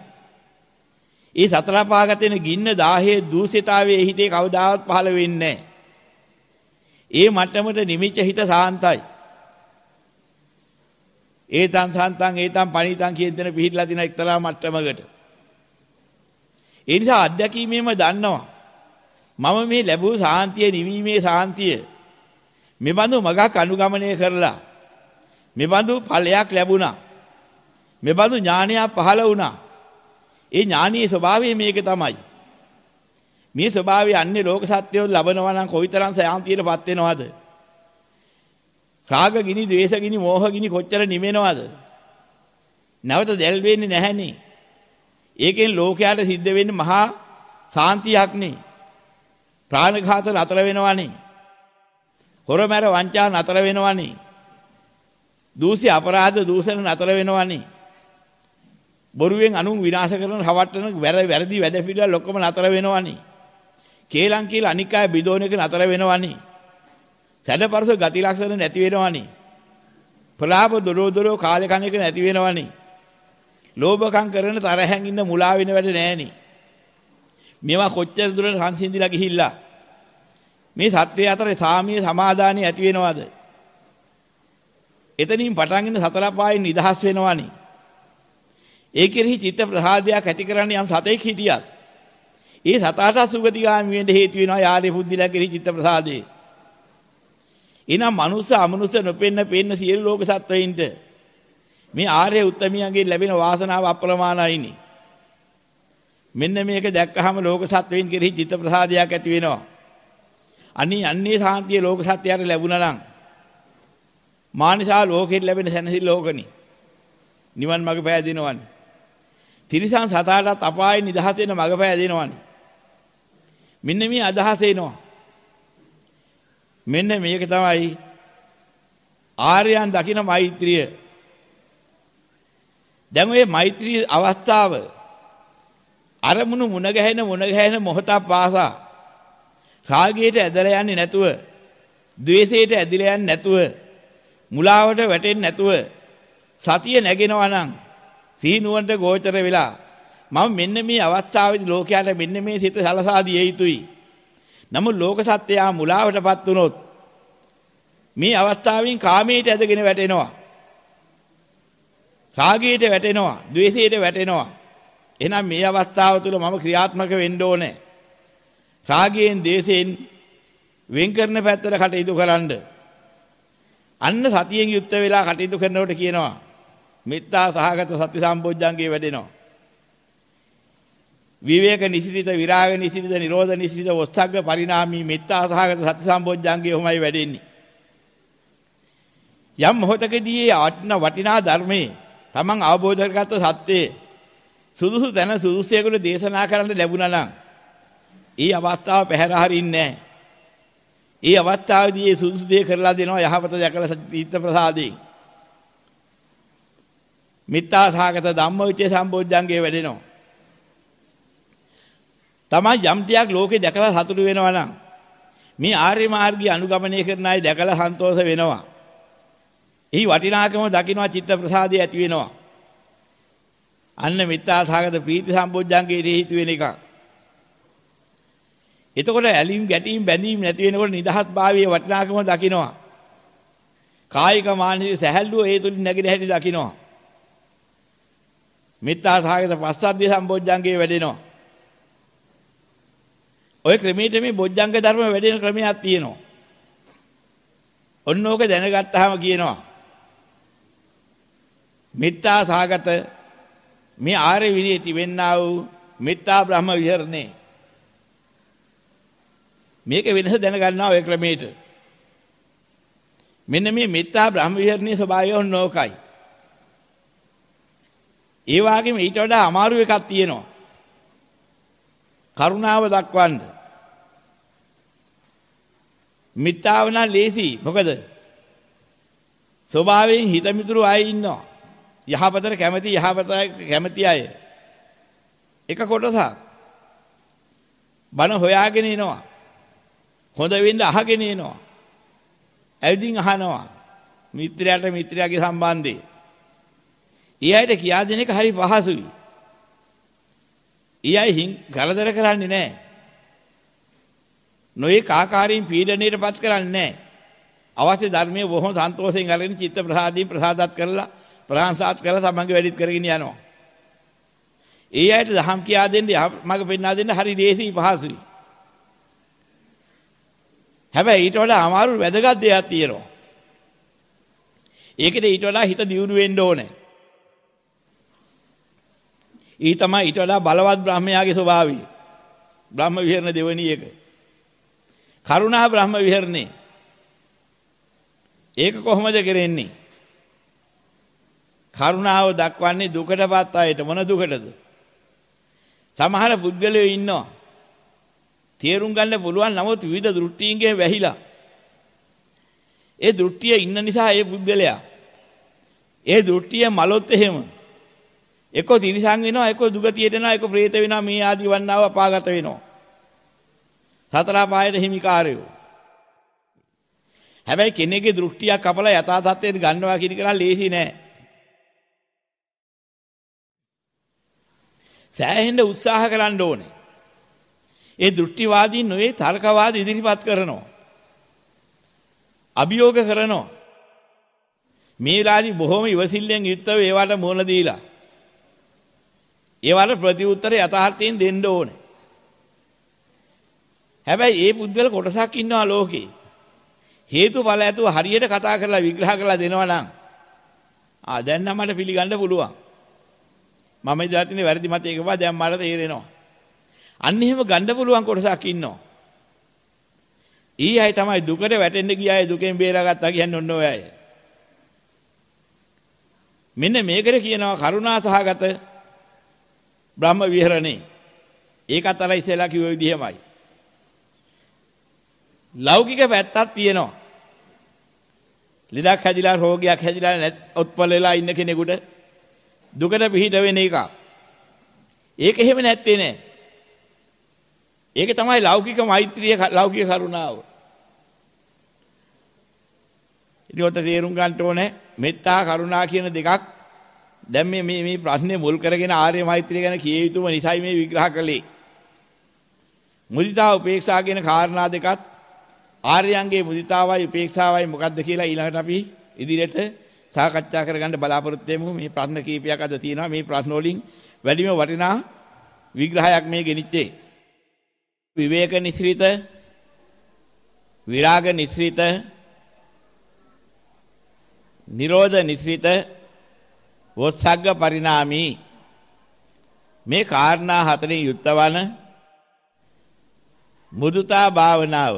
ඒ සතර පාගතෙන ගින්න 1000 දූෂිතාවයේ හිතේ කවදාවත් පහළ වෙන්නේ ඒ මට්ටමට නිමිච්ච හිත සාන්තයි. ඒතං සන්තං ඒතං පණිතං කියන දෙන පිළිහිලා දින එක්තරා මට්ටමකට. ඒ නිසා අධ්‍යක්ීමේම දන්නවා. මම මේ ලැබූ සාන්තිය නිවීමේ සාන්තිය මෙබඳු මගක් අනුගමනය කරලා මෙබඳු ඵලයක් ලැබුණා. මෙබඳු ඥානයක් පහළ වුණා. ඒ ඥානීය ස්වභාවය මේක තමයි. මේ ස්වභාවය අන්නේ ලෝක සත්‍යෝ ලබනවා නම් කොයිතරම් සයාන්තියටපත් වෙනවද? රාග ගිනි, ද්වේෂ ගිනි, මෝහ ගිනි කොච්චර නිමෙනවද? නැවත දැල් වෙන්නේ නැහනේ. ඒකෙන් ලෝකයට සිද්ධ වෙන්නේ මහා සාන්තියක් නේ. ප්‍රාණඝාත නතර වෙනවනේ. හොරමැර වංචා නතර වෙනවනේ. දූෂි අපරාධ දූෂණ නතර වෙනවනේ. බොරුවෙන් අනුන් විනාශ කරන රවට්ටන වැරදි වැඩ පිළිවෙල ඔක්කොම නතර වෙනවනේ. කේලම් කියලා අනිකාය බිදෝන එක නතර වෙනවනේ. සැඩපරස ගති ලක්ෂණ නැති වෙනවනේ. ප්‍රලාප දොරෝ දොරෝ කාලේ කණ එක නැති වෙනවනේ. ලෝභකම් කරන තරහෙන් ඉන්න මුලා වෙන වැඩ නෑනේ. මේවා කොච්චර දුරට සංසිඳිලා ගිහිල්ලා මේ සත්‍යය අතරේ සාමීය සමාදානිය ඇති වෙනවද? එතනින් පටන් ගෙන සතර පායෙන් නිදහස් වෙනවනේ. ඒ කෙරෙහි චිත්ත ප්‍රසාදයක් ඇති කරන්න යම් සතෙක් හිටියත් ඒ සතාට සුගතිගාමි වෙන්න හේතු වෙනවා යාරේ බුද්ධිලා කෙරෙහි චිත්ත ප්‍රසාදේ. එනම් මනුස්ස අමනුස්ස නොපෙන්න පෙන්න සියලු ලෝක සත්වයින්ට මේ ආර්ය උත්තමියන්ගෙන් ලැබෙන වාසනාව අප්‍රමාණයිනි. මෙන්න මේක දැක්කහම ලෝක සත්වයින් කෙරෙහි චිත්ත ප්‍රසාදයක් ඇති වෙනවා. අනී අන්නේ සාන්තිය ලෝක සත්‍යයට ලැබුණා නම් මානිසා ලෝකෙට ලැබෙන සැනසෙල්ල ඕකනේ. නිවන් මඟ පෑදෙනවනේ. තිරිසන් සතාටත් අපායේ නිදහස වෙන මඟ පෑදෙනවනේ. මෙන්න මේ අදහස එනවා. මෙන්න මේක තමයි ආර්යයන් දකින මෛත්‍රිය. දැන් මේ මෛත්‍රී අවස්ථාව අරමුණු මුණ ගැහෙන මුණ ගැහෙන මොහොතක් පාසා රාගයට ඇදලා යන්නේ නැතුව, ద్వේෂයට ඇදලා යන්නේ නැතුව, මුලාවට වැටෙන්නේ නැතුව සතිය නැගෙනවා නම් සීනුවන්ට ගෝචර වෙලා මම මෙන්න මේ අවස්ථාවේදී ලෝකයාට මෙන්න මේ සිත සලසා දිය යුතුයි. නමුත් ලෝක සත්‍යයා මුලාවටපත් වුනොත් මේ අවස්ථාවෙන් කාමයට ඇදගෙන වැටෙනවා. රාගයට වැටෙනවා, ద్వේෂයට වැටෙනවා. එහෙනම් මේ අවස්ථාව තුළ මම ක්‍රියාත්මක වෙන්න ඕනේ. රාගයෙන්, ద్వේෂයෙන් වෙන් කරන පැත්තට කටයුතු කරන්න. අන්න සතියෙන් යුක්ත වෙලා කටයුතු කරනකොට කියනවා මෙත්තා සහගත සති සම්බොජ්ජංගේ වැඩෙනවා. විවේක නිසිරිත විරාග නිසිරිත නිරෝධ නිසිරිත ඔස්සග්ග පරිණාමී මෙත්තා සහගත සති සම්බොජ්ජංගේ ඔහොමයි වැඩෙන්නේ. යම් මොහතකදී ආත්න වටිනා ධර්මයේ තමන් අවබෝධ කරගත්ත සත්‍යයේ සුදුසු තැන සුදුසුයෙකුට දේශනා කරන්න ලැබුණා නම් ඒ අවස්ථාව පැහැර හරින්නේ නැහැ. ඒ අවස්ථාවේදී සුදුසු දේ කරලා දෙනවා යහපත දැකලා චිත්ත ප්‍රසාදයෙන්. මිත්‍යාසහගත ධම්මවිචේ සම්බෝධ්‍යංගේ වැඩෙනවා. තමයි යම් ටියක් ලෝකේ දැකලා සතුටු වෙනවා නම් මේ ආර්ය මාර්ගය අනුගමනය කරන අය දැකලා සන්තෝෂ වෙනවා. එහි වටිනාකම දකිනවා චිත්ත ප්‍රසාදය ඇති වෙනවා. අන්න මිත්‍යාසහගත ප්‍රීති සම්බෝධ්‍යංගේ හේතු වෙන එක. එතකොට ඇලීම් ගැටීම් බැඳීම් නැති වෙනකොට නිදහස් භාවයේ වටිනාකම දකිනවා. කායික මානසික සැහැල්ලුව ඒ තුලින් නැගෙන හැටි දකිනවා. මිත්‍යා සාගත පස්සද්ධිය සම්බොජ්ජංගේ වැඩෙනවා. ওই ක්‍රමීට මේ බොජ්ජංග ධර්ම වැඩෙන ක්‍රමයක් තියෙනවා. ඔන්න ඕක දැනගත්තාම කියනවා. මිත්‍යා සාගත මේ ආර්ය විනය තිබෙන්නා වූ මිත්‍යා බ්‍රහ්ම විහරණේ මේක වෙනස දැනගන්නවා ওই ක්‍රමයට. මෙන්න මේ මිත්‍යා බ්‍රහ්ම විහරණේ ස්වභාවය ඔන්න ඕකයි. ඒ වගේම ඊට වඩා අමාරු එකක් තියෙනවා. කරුණාව දක්වන්න. මිත්‍යාව නම් ලේසි. මොකද? ස්වභාවයෙන් හිත මිතුරු අය ඉන්නවා. යහපතට කැමති යහපත කැමති අය. එක කොටසක්. බන හොයාගෙන එනවා. හොඳ වෙන්න අහගෙන එනවා. ඇවිදින් අහනවා. මිත්‍රයාට මිත්‍රයාගේ සම්බන්ධේ ඒ අයට කියා දෙන එක හරි පහසුයි. ඒ අය හිං කරදර කරන්නේ නැහැ. නොයේ කාකාරයෙන් පීඩණයටපත් කරන්නේ නැහැ. අවශ්‍ය ධර්මයේ බොහොම සන්තෝෂයෙන් අරගෙන චිත්ත ප්‍රසාදයෙන් ප්‍රසාදත් කරලා ප්‍රාණසාත් කරලා තමන්ගේ වැඩිත් කරගෙන යනවා. ඒ අයට දහම් කියා දෙන්න මග පෙන්වා දෙන්න හරි ලේසියි පහසුයි. හැබැයි ඊට වඩා අමාරු වැදගත් දෙයක් තියෙනවා. ඒකද ඊට වඩා හිත දියුණු වෙන්න ඕනේ. ඊ තමයි ඊට වඩා බලවත් බ්‍රහ්මයාගේ ස්වභාවය. බ්‍රහ්ම විහරණ දෙවනි එක. කරුණා බ්‍රහ්ම විහරණේ. ඒක කොහොමද කරන්නේ? කරුණාව දක්වන්නේ දුකටපත් අයට මොන දුකටද? සමහර පුද්ගලයෝ ඉන්නවා. තේරුම් ගන්න පුළුවන් නමුත් විවිධ දෘෂ්ටීන්ගෙන් වැහිලා. ඒ දෘෂ්ටිය ඉන්න නිසා ඒ පුද්ගලයා ඒ දෘෂ්ටිය මලොත් එහෙම එක්කෝ තිරිසන් වෙනවා එක්කෝ දුගතියට යනවා එක්කෝ പ്രേත වෙනවා මේ ආදී වන්නාව අපාගත වෙනවා සතර පායට හිමිකාරයෝ හැබැයි කෙනෙක්ගේ දෘෂ්ටිය කපලා යථා තත්ත්වයට ගන්නවා කියන එක නම් ලේසි නෑ සෑහෙන උත්සාහ කරන්න ඕනේ ඒ දෘෂ්ටිවාදීන් නොවේ තර්කවාද ඉදිරිපත් කරනවා අභියෝග කරනවා මේ වෙලාවේදී බොහොම ඉවසිල්ලෙන් යුක්තව ඒවට මුහුණ දීලා ඒවට ප්‍රතිඋත්තර යථාර්ථයෙන් දෙන්න ඕනේ. හැබැයි මේ පුද්ගල කොටසක් ඉන්නවා ලෝකේ. හේතුඵල ඇතුව හරියට කතා කරලා විග්‍රහ කරලා දෙනවා නම් ආ දැන් නම් මට පිළිගන්න පුළුවන්. මම ඉඳලා තියෙන වැරදි මතයක බා දැන් මට තේරෙනවා. අන්න එහෙම ගන්න පුළුවන් කොටසක් ඉන්නවා. ඊ අය තමයි දුකට වැටෙන්න ගිය අය දුකෙන් බේරාගත්තා කියන්නේ ඔන්න ඔය අය. මෙන්න මේකට කියනවා කරුණා සහගත බ්‍රහ්ම විහරණේ. ඒකත් අර ඉස්සෙල්ලා කිව්ව විදිහමයි. ලෞකික පැත්තක් තියෙනවා. ලෙඩක් හැදිලා රෝගයක් හැදිලා නැත් උත්පල වෙලා ඉන්න කෙනෙකුට දුකට පිහිට වෙන එක. ඒක එහෙම නැත්තේ නෑ. ඒක තමයි ලෞකික මෛත්‍රිය ලෞකික කරුණාව. ඉතින් ඔත තේරුම් ගන්න ඕනේ මෙත්තා කරුණා කියන දෙකක් දැන් මේ මේ මේ ප්‍රශ්නේ මුල් කරගෙන ආර්ය මෛත්‍රිය ගැන කිය යුතුම නිසයි මේ විග්‍රහ කළේ. මුදිතා උපේක්ෂා කියන කාරණා දෙකත් ආර්යයන්ගේ මුදිතාවයි උපේක්ෂාවයි මොකද්ද කියලා ඊළඟට අපි ඉදිරියට සාකච්ඡා කරගන්න බලාපොරොත්තු වෙමු. මේ ප්‍රශ්න කීපයක් අද තියෙනවා. මේ ප්‍රශ්න වලින් වැඩිම වටිනා විග්‍රහයක් මේ ගෙනිච්චේ. විවේක නිස්රිත විරාග නිස්රිත නිරෝධ නිස්රිත වොත්සග්ග පරිණාමී මේ කාරණා හතරෙන් යුක්තවන මුදුතා භාවනාව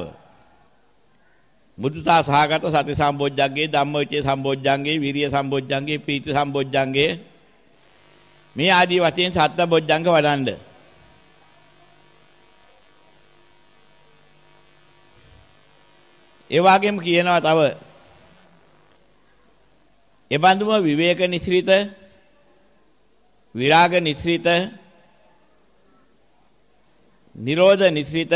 මුදුතා සහගත සති සම්බොජ්ජංගේ ධම්මවිචේ සම්බොජ්ජංගේ විරිය සම්බොජ්ජංගේ ප්‍රීති සම්බොජ්ජංගේ මේ ආදී වශයෙන් සත්ත බොජ්ජංග වඩන්න ඒ වගේම කියනවා තව එබඳුම විවේක නිසිරිත විරාග නිසිරිත නිරෝධ නිසිරිත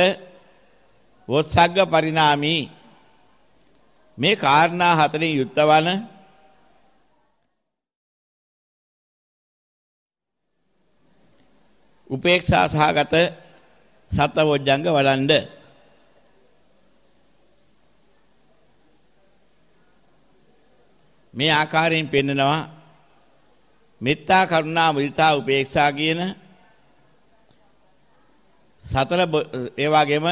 වොත්සග්ග පරිණාමී මේ කාරණා හතරෙන් යුක්තවන උපේක්ෂා සහගත සත්වොජ්ජංග වඩන්ඩ මේ ආකාරයෙන් පෙන්නනවා මෙත්තා කරුණා මුදිතා උපේක්ෂා කියන සතර ඒ වගේම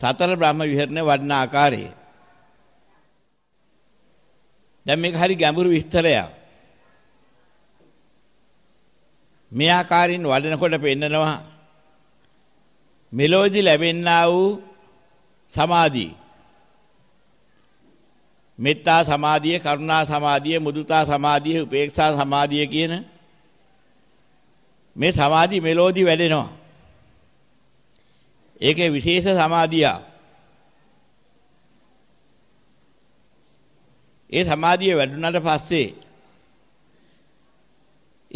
සතර බ්‍රහ්ම විහරණ වඩන ආකාරය දැන් මේක හරි ගැඹුරු විස්තරයක් මේ ආකාරයෙන් වඩනකොට පෙන්නනවා මෙලෝදි ලැබෙන්නා වූ සමාධිය මෙත්තා සමාධිය, කරුණා සමාධිය, මුදුතා සමාධිය, උපේක්ෂා සමාධිය කියන මේ සමාධි මෙලෝදි වැඩෙනවා. ඒකේ විශේෂ සමාධිය. ඒ සමාධිය වැඩුණාට පස්සේ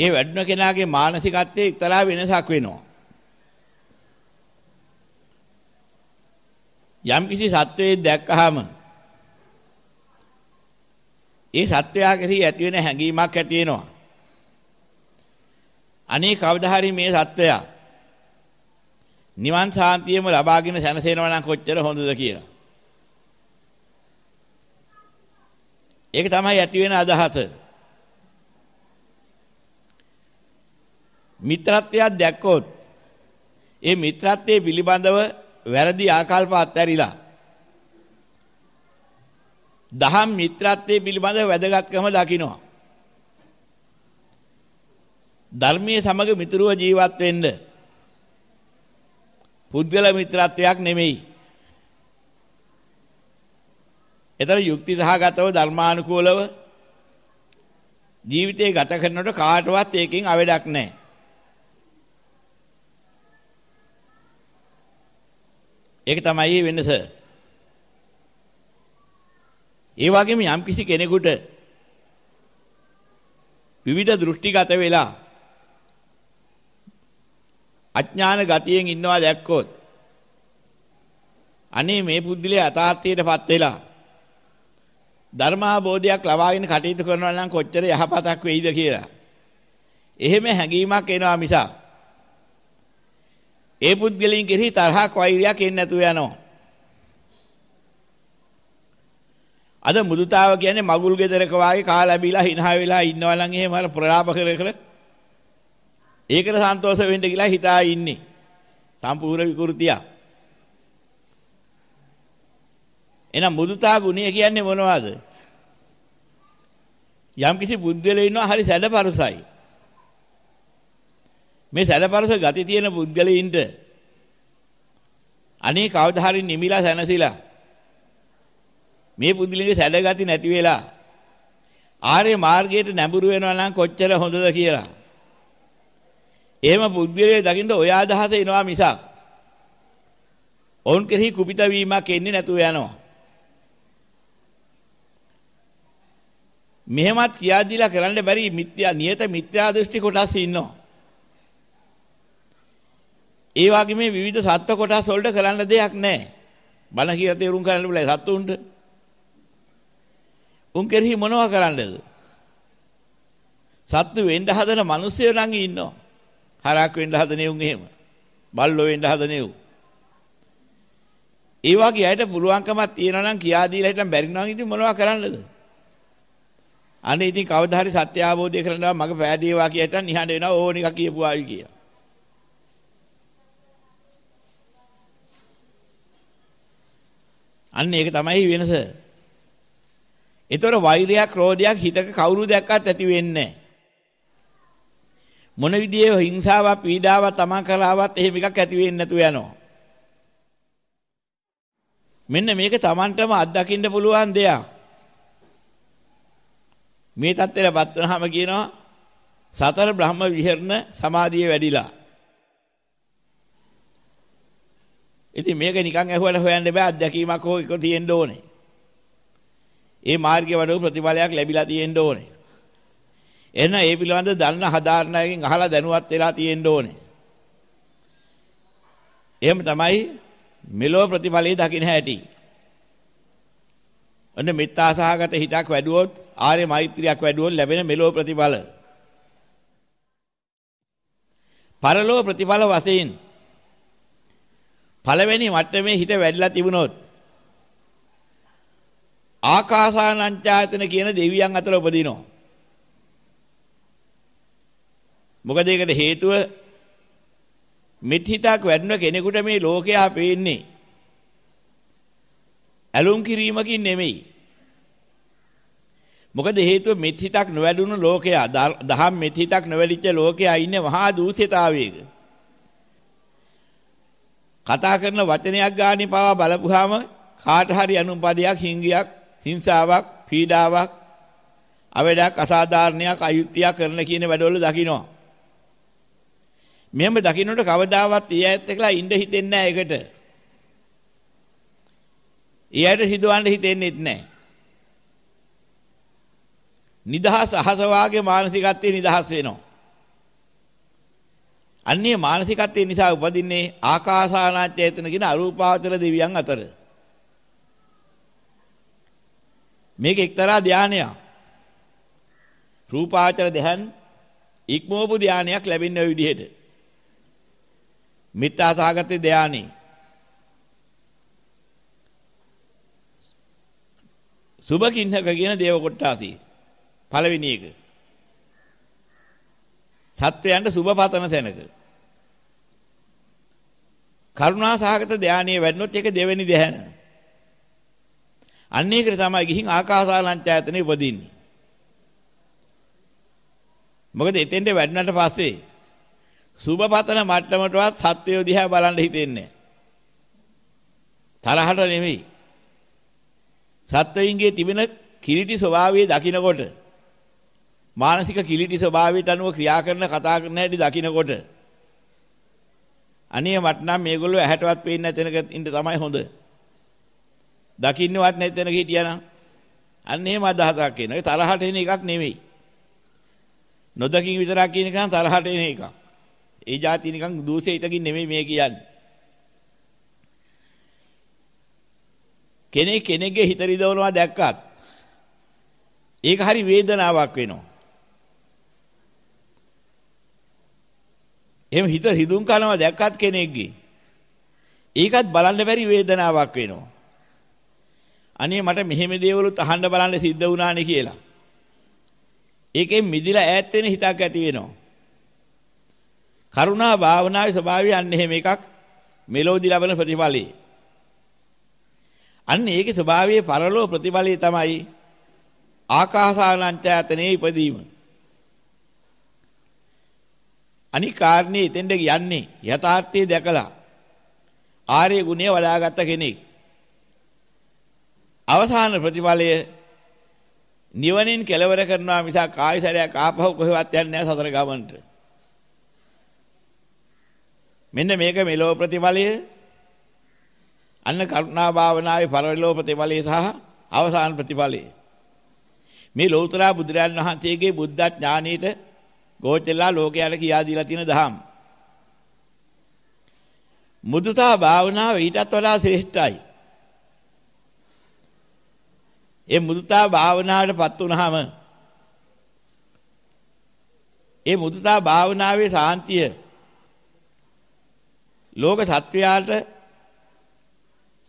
ඒ වැඩුණ කෙනාගේ මානසිකත්වයේ එක්තරා වෙනසක් වෙනවා. යම්කිසි සත්වයේ දැක්කහම ඒ සත්වයා කෙරෙහි ඇති වෙන හැඟීමක් ඇති වෙනවා. අනේ කවදා හරි මේ සත්වයා නිවන් සාන්තියම ලබාගෙන සැනසෙනවා නම් කොච්චර හොඳද කියලා. ඒක තමයි ඇති වෙන අදහස. මිත්‍රත්වයක් දැක්කොත් ඒ මිත්‍රත්වයේ පිළිබඳව වැරදි ආකල්ප අත්හැරිලා දහම් මිත්‍රත්වයේ පිළිබඳ වැදගත්කම දකිනවා. ධර්මයේ සමග මිතුරුව ජීවත් වෙන්න පුද්ගල මිත්‍රත්වයක් නෙමෙයි. ඒතර යුක්ති සහගතව ධර්මානුකූලව ජීවිතේ ගත කරනකොට කාටවත් ඒකෙන් අවඩක් නැහැ. ඒක තමයි වෙනස. ඒ වගේම යම්කිසි කෙනෙකුට විවිධ දෘෂ්ටිගත වෙලා අඥාන ගතියෙන් ඉන්නවා දැක්කොත් අනේ මේ පුද්දලයා යථාර්ථයටපත් වෙලා ධර්මාභෝධයක් ලබාගෙන කටයුතු කරනවා නම් කොච්චර යහපතක් වෙයිද කියලා. එහෙම හැඟීමක් එනවා මිසක් ඒ පුද්ගලයන් කෙරෙහි තරහක් වෛරයක් එන්නේ නැතුව යනවා. අද මුදුතාව කියන්නේ මගුල් ගෙදරක වාගේ කාලා බීලා හිනහා වෙලා ඉන්නවා නම් එහෙම අර ප්‍රලාප කර කර ඒකට සන්තෝෂ වෙන්න කියලා හිතා ඉන්නේ සම්පූර්ණ විකෘතිය. එහෙනම් මුදුතා ගුණය කියන්නේ මොනවද? යම්කිසි බුද්ධිල ඉන්නවා හරි සැඩපරසයි. මේ සැඩපරස ගති තියෙන බුද්ධලින්ට අනේ කවදා හරි නිමිලා සැනසিলা මේ පුදුලිගේ සැඩගති නැති වෙලා ආර්ය මාර්ගයට නැඹුරු වෙනවා නම් කොච්චර හොඳද කියලා. එහෙම පුදුලියේ දකින්න ඔය අදහස එනවා මිසක්. ඔවුන් කෙරෙහි කුපිත වීමක් එන්නේ නැතුව යනවා. මෙහෙමත් කියාදීලා කරන්න බැරි මිත්‍යා නියත මිත්‍යා දෘෂ්ටි කොටස් ඉන්නවා. ඒ වගේ මේ විවිධ සත්ත්ව කොටස් වලට කරන්න දෙයක් නැහැ. බණ කියලා තේරුම් කරන්න බෑ සත්තුන්ට. උන් කෙරෙහි මොනවා කරන්නද? සත්තු වෙන්න හදන මිනිස්සු නම් ඉන්නවා. හරක් වෙන්න හදන උන් එහෙම. බල්ලෝ වෙන්න හදන උන්. ඒ වගේ අයට පුළුවන්කමක් තියෙනවා නම් කියා දීලා හිටන් බැරි නම් ඉතින් මොනවා කරන්නද? අනේ ඉතින් කවදා හරි සත්‍ය අවබෝධය කරගන්නවා මගේ පෑදේවා කියටන් නිහඬ වෙනවා ඕන එක කියපුවා ආවි කියලා. අන්න ඒක තමයි වෙනස. එතකොට වෛරයක්, ක්‍රෝධයක් හිතක කවුරු දැක්කත් ඇති වෙන්නේ මොන විදියෙ හිංසාවක්, පීඩාවක්, තමා කරාවත් එහෙම එකක් ඇති වෙන්නේ නැතුව යනවා. මෙන්න මේක Tamanටම අත්දකින්න පුළුවන් දෙයක්. මේ தත්තරපත් වුනහම කියනවා සතර බ්‍රහ්ම විහරණ සමාධිය වැඩිලා. ඉතින් මේක නිකන් ඇහුවල හොයන්න බෑ අත්දැකීමක් හෝ එක තියෙන්න ඕනේ. ඒ මාර්ගයේ වැඩ ප්‍රතිඵලයක් ලැබිලා තියෙන්න ඕනේ. එන ඒ පිළිබඳ දන්න හදාරණ අයගෙන් අහලා දැනුවත් වෙලා තියෙන්න ඕනේ. එහෙම තමයි මෙලෝ ප්‍රතිඵලයේ දකින්න හැටි. අන්න මෙත්තාසහගත හිතක් වැඩුවොත් ආර්ය මෛත්‍රියක් වැඩුවොත් ලැබෙන මෙලෝ ප්‍රතිඵල. පරලෝ ප්‍රතිඵල වශයෙන් පළවෙනි මට්ටමේ හිත වැඩිලා තිබුණොත් ආකාසානංචායතන කියන දෙවියන් අතර උපදිනවා. මොකද ඒකට හේතුව මෙත්හිතක් වැඩන කෙනෙකුට මේ ලෝකයා පේන්නේ ඇලුම් කිරීමකින් නෙමෙයි. මොකද හේතුව මෙත්හිතක් නොවැඩුණු ලෝකයා දහම් මෙත්හිතක් නොවැඩිච්ච ලෝකයා ඉන්නේ මහා දූෂිතතාවයක. කතා කරන වචනයක් ගානේ පවා බලපුවාම කාට හරි අනුපදයක් හිංගියක් හිංසාවක් පීඩාවක් අවඩක් අසාධාරණයක් අයුක්තියක් කරන කියන වැඩවල දකින්නවා. මෙහෙම දකින්නට කවදාවත් ඒ ඇත්ත කියලා ඉඳ හිතෙන්නේ නැහැ ඒකට. ඊයට හිතවන්න හිතෙන්නේ නැහැ. නිදහස් අහස වාගේ මානසිකත්වයේ නිදහස් වෙනවා. අන්නේ මානසිකත්වයේ නිසා උපදින්නේ ආකාසානාචේතන කියන අරූපාවචර දෙවියන් අතර. මේක එක්තරා ධානයක්. රූපාචර ධ්‍යාන ඉක්මවපු ධානයක් ලැබෙන ඔය විදිහට. මිත්‍යාසහගත ධානයි. සුභකින්නක කියන දේව කොටාසිය. පළවෙනි එක. සත්වයන්ට සුභ පතන තැනක. කරුණාසහගත ධානයේ වැඩනොත් ඒක දෙවෙනි ධානය. අන්න ඒකට තමයි ගිහින් ආකාසාලංචායතනෙ උපදින්නේ. මොකද එතෙන්ට වැඩුණාට පස්සේ සුබපතන මට්ටමටවත් සත්වය දිහා බලන්න හිතෙන්නේ තරහට නෙමෙයි. සත්වයින්ගේ තිබෙන කිලිටි ස්වභාවය දකිනකොට මානසික කිලිටි ස්වභාවයට අනුව ක්‍රියා කරන කතා කරන හැටි දකිනකොට අනේ මට නම් මේගොල්ලෝ ඇහැටවත් පේන්නේ නැතනක ඉන්න තමයි හොඳ. දකින්නවත් නැතන හිටියනම් අන්න එහෙම අදහසක් එන. ඒ තරහට එන එකක් නෙවෙයි. නොදකින් විතරක් කියන එක නම් තරහට එන එකක්. ඒ જાති නිකන් දූෂේ ඉතකින් නෙමෙයි මේ කියන්නේ. කෙනෙක් කෙනෙක්ගේ හිත රිදවනවා දැක්කත් ඒක හරි වේදනාවක් වෙනවා. එහෙම හිත රිදුම් කරනවා දැක්කත් කෙනෙක්ගේ ඒකත් බලන්න බැරි වේදනාවක් වෙනවා. අනේ මට මෙහෙම දේවලුත් අහන්න බලන්න සිද්ධ වුණානේ කියලා. ඒකෙන් මිදිලා ඈත් වෙන හිතක් ඇති වෙනවා. කරුණා භාවනාවේ ස්වභාවය අන්න එහෙම එකක් මෙලෝදි ලබන ප්‍රතිඵලයේ. අන්න ඒකේ ස්වභාවයේ පරලෝ ප්‍රතිඵලය තමයි ආකාසානංචයතනේ ඉපදීම. අනික් කාරණේ එතෙන්ද යන්නේ යථාර්ථය දැකලා ආර්ය ගුණය වඩාගත් කෙනෙක්. අවසාන ප්‍රතිඵලය නිවනින් කෙලවර කරනවා මිසක් ආයසරයක් ආපහු කොහෙවත් යන්නේ නැහැ සතර ගමනට. මෙන්න මේක මෙලෝ ප්‍රතිඵලය අන්න කරුණා භාවනාවේ පරලෝ ප්‍රතිඵලය සහ අවසාන ප්‍රතිඵලය. මේ ලෞතර බුදුරයන් වහන්සේගේ බුද්ධ ඥානීට ගෝචෙලා ලෝකයට කියා දීලා තියෙන දහම්. මුදුතා භාවනාව ඊටත් වඩා ශ්‍රේෂ්ඨයි. ඒ මුදුතා භාවනාවටපත් වුනහම ඒ මුදුතා භාවනාවේ සාන්තිය ලෝක සත්වයාට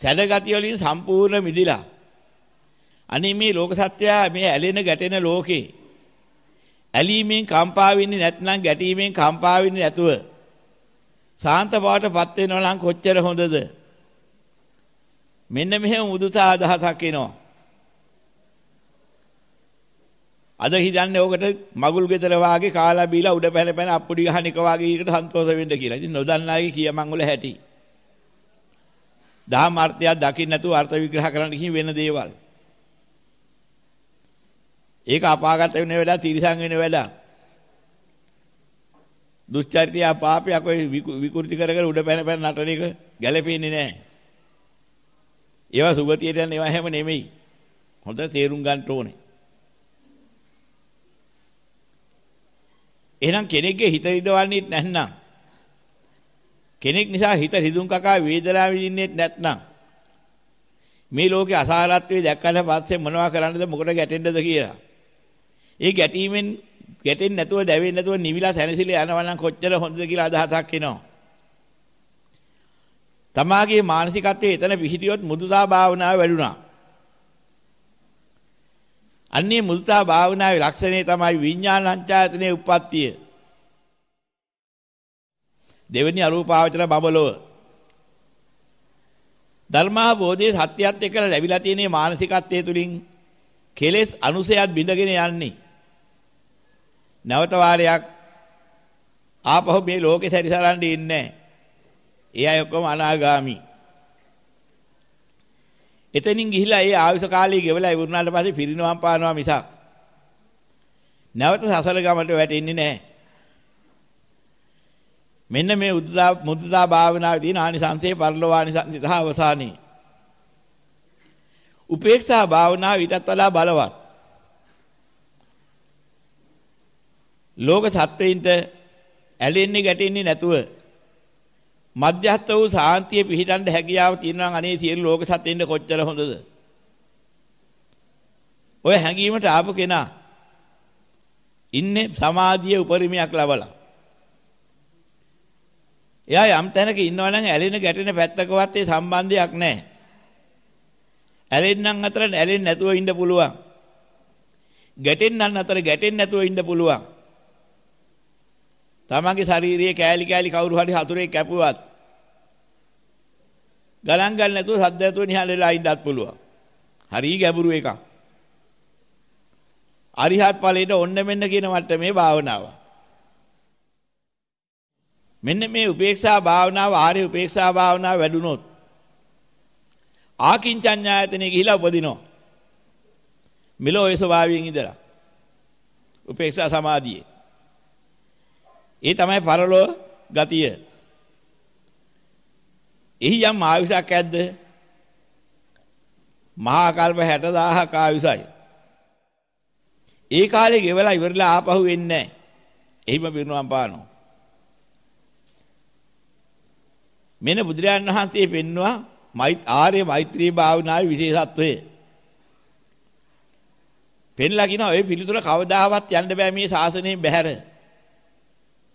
සැඩගතිය වලින් සම්පූර්ණ මිදිලා අනේ මේ ලෝක සත්වයා මේ ඇලෙන ගැටෙන ලෝකේ ඇලීමෙන් කම්පා වෙන්නේ නැත්නම් ගැටීමෙන් කම්පා වෙන්නේ නැතුව සාන්ත බවටපත් වෙනවා නම් කොච්චර හොඳද මෙන්න මෙහෙම මුදුතා අදහසක් එනවා අද හිතන්නේ ඕකට මගුල් ගෙදර වාගේ කාලා බීලා උඩ පැන පැන අප්පුඩි ගහන එක වාගේ ඊකට සන්තෝෂ වෙන්න කියලා. ඉතින් නොදන්නාගේ කියමන් වල හැටි. දහම් අර්ථය දකින්න නැතුව අර්ථ විග්‍රහ කරන්න කියන වෙන දේවල්. ඒක අපාගත වෙන වෙලාව තිරිසං වෙන වෙලාව. දුස්චරිතය පාපය කොයි විකෘති කර කර උඩ පැන පැන නටන එක ගැළපෙන්නේ නැහැ. ඒවා සුගතියට යන ඒවා හැම නෙමෙයි. හොඳ තේරුම් ගන්න ඕනේ. එහෙනම් කෙනෙක්ගේ හිත රිදවන්නේ නැත්නම් කෙනෙක් නිසා හිත රිදුම් කකා වේදනාව විඳින්නේ නැත්නම් මේ ලෝකේ අසාරත්වයේ දැක්කට පස්සේ මොනවා කරන්නද මොකට ගැටෙන්නද කියලා. ඒ ගැටීමෙන් ගැටෙන්නේ නැතුව දැවෙන්නේ නැතුව නිවිලා සැනසෙලා යනවා නම් කොච්චර හොඳද කියලා අදහසක් එනවා. තමාගේ මානසිකත්වයේ එතන පිහිටියොත් මුදුදා භාවනාව වැඩුණා. අන්නේ මුල්තා භාවනාවේ ලක්ෂණය තමයි විඥානංචායතනයේ උප්පත්තිය. දෙවෙනි අරූපාවචර බබලෝ ධර්මාභෝධයේ සත්‍යයත් එක්ක ලැබිලා තියෙන මානසිකත්වයේ තුලින් කෙලෙස් අනුසයත් බිඳගෙන යන්නේ. නැවත වාරයක් ආපහු මේ ලෝකේ සැරිසරන්න ඉන්නේ නැහැ. ඒ අය ඔක්කොම අනාගාමී. එතනින් ගිහිලා ඒ ආයුෂ කාලය ගෙවලා ඉවරනාට පස්සේ පිරිනවම් පානවා මිසක් නැවත සසල ගමට වැටෙන්නේ නැහැ. මෙන්න මේ උද්දා මුද්දා භාවනාවේ තියෙන ආනිසංසය පරිලෝ ආනිසංසය සහ අවසානයේ. උපේක්ෂා භාවනාව ඊටත් වඩා බලවත්. ලෝක සත්වයින්ට ඇලෙන්නේ ගැටෙන්නේ නැතුව මධ්‍යස්ත වූ සාන්තිය පිහිටන්න හැකියාව තියෙනවා අනේ සියලු ලෝක සත්ත්වෙන්න කොච්චර හොඳද? ඔය හැඟීමට ආපු කෙනා ඉන්නේ සමාධියේ උපරිමයක් ලබලා. එයා යම් තැනක ඉන්නවා නම් ඇලෙන ගැටෙන පැත්තකවත් ඒ සම්බන්ධයක් නැහැ. ඇලෙන්නන් අතර ඇලෙන්නේ නැතුව ඉන්න පුළුවන්. ගැටෙන්නන් අතර ගැටෙන්නේ නැතුව ඉන්න පුළුවන්. තමන්ගේ ශාරීරියේ කෑලි කෑලි කවුරු හරි හතුරෙක් කැපුවත් ගණන් ගන්න නැතුව සද්ද නැතුව නිහඬ වෙලා ඉන්නත් පුළුවන්. හරි ගැඹුරු එකක්. අරිහත් ඵලයට ඔන්න මෙන්න කියන මට්ටමේ භාවනාව. මෙන්න මේ උපේක්ෂා භාවනාව ආර්ය උපේක්ෂා භාවනාව වැඩුණොත් ආකින්චඤ්ඤායතනෙ ගිහිලා උපදිනවා. මෙලෝ ඒ ස්වභාවයෙන් ඉඳලා. උපේක්ෂා සමාධියේ. ඒ තමයි පරලෝ ගතිය. එහි යම් ආයුෂයක් ඇද්ද? මහා කල්ප 60000ක ආයුෂයි. ඒ කාලේ ගෙවලා ඉවරලා ආපහු එන්නේ නැහැ. එහිම පිරුණම් පානවා. මෙන්න බුදුරජාන් වහන්සේ පෙන්නවා ආර්ය මෛත්‍රී භාවනාවේ විශේෂත්වය. පෙන්ලා කියනවා ඔය පිළිතුර කවදාවත් යන්න බෑ මේ ශාසනයෙන් බැහැර.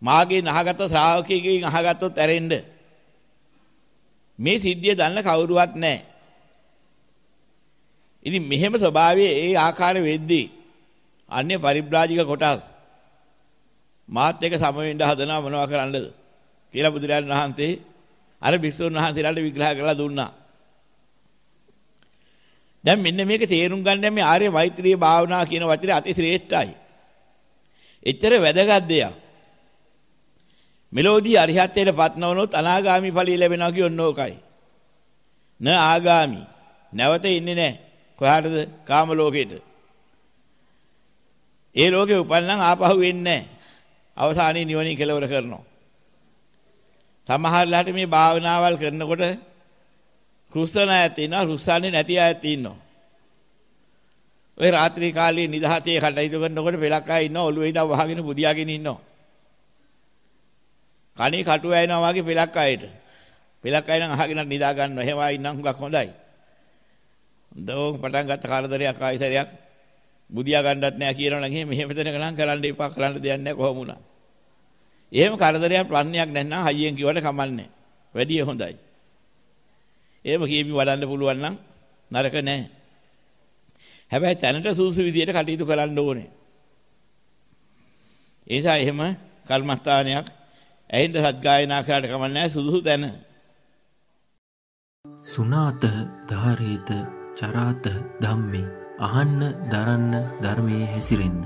මාගේ නහගත ශ්‍රාවකයෙක්ගෙන් අහගත්තොත් ඇරෙන්නේ මේ සිද්ධිය දන්න කවුරුවත් නැහැ. ඉතින් මෙහෙම ස්වභාවයේ ඒ ආකාර වෙද්දී අන්නේ පරිබ්‍රාජික කොටස් මාත් එක සම වෙන්න හදනවා මොනවා කරන්නද කියලා බුදුරජාණන් වහන්සේ අර භික්ෂුන් වහන්සේලාට විග්‍රහ කරලා දුන්නා. දැන් මෙන්න මේක තේරුම් ගන්න මේ ආර්ය මෛත්‍රී භාවනා කියන වචනේ අති ශ්‍රේෂ්ඨයි. එච්චර වැදගත් දෙයක්. මෙලෝදී අරිහත්ත්වයට පත් නොවනොත් අනාගාමි ඵලී ලැබෙනවා කියන්නේ ඕකයි. න ආගාමි. නැවත ඉන්නේ නැහැ. කොහාටද? කාම ලෝකෙට. ඒ ලෝකේ උපන්නම් ආපහු එන්නේ නැහැ. අවසානයේ නිවනින් කෙලවර කරනවා. සමහරලාට මේ භාවනාවල් කරනකොට රුස්සන ඇත ඉන්නවා, රුස්සන්නේ නැති අයත් ඉන්නවා. ඔය රාත්‍රී කාලේ නිදහසේ කටයුතු කරනකොට වෙලක් ආ ඉන්නවා, ඔළුවේ ඉඳන් වහගෙන බුදියාගෙන ඉන්නවා. කණේ කටුව ඇිනවා වගේ පෙලක් අයට. පෙලක් අය නම් අහගෙන නිදා ගන්න එහෙම ආයි නම් හුඟක් හොඳයි. දෝන් පටන් ගත්ත කාලදරයක් ආයිසරයක් බුදියා ගන්නවත් නෑ කියනවනම් එහෙම මෙහෙ මෙතන ගණන් කරන්න එපා කරන්න දෙයක් නෑ කොහොම වුණා. එහෙම කරදරයක් ප්‍රශ්නයක් නැත්නම් හයියෙන් කිව්වට කමන්නේ. වැඩි හොඳයි. එහෙම කියපි වඩන්න පුළුවන් නම් නරක නෑ. හැබැයි තැනට සූසු විදියට කටයුතු කරන්න ඕනේ. ඒ නිසා එහෙම කර්මස්ථානයක් ඇයින්ද සද්ගායනා කරාට කමන්නේ සුදුසු තැන. සුනාත ධාරේත චරාත ධම්මේ අහන්න දරන්න ධර්මයේ හැසිරෙන්න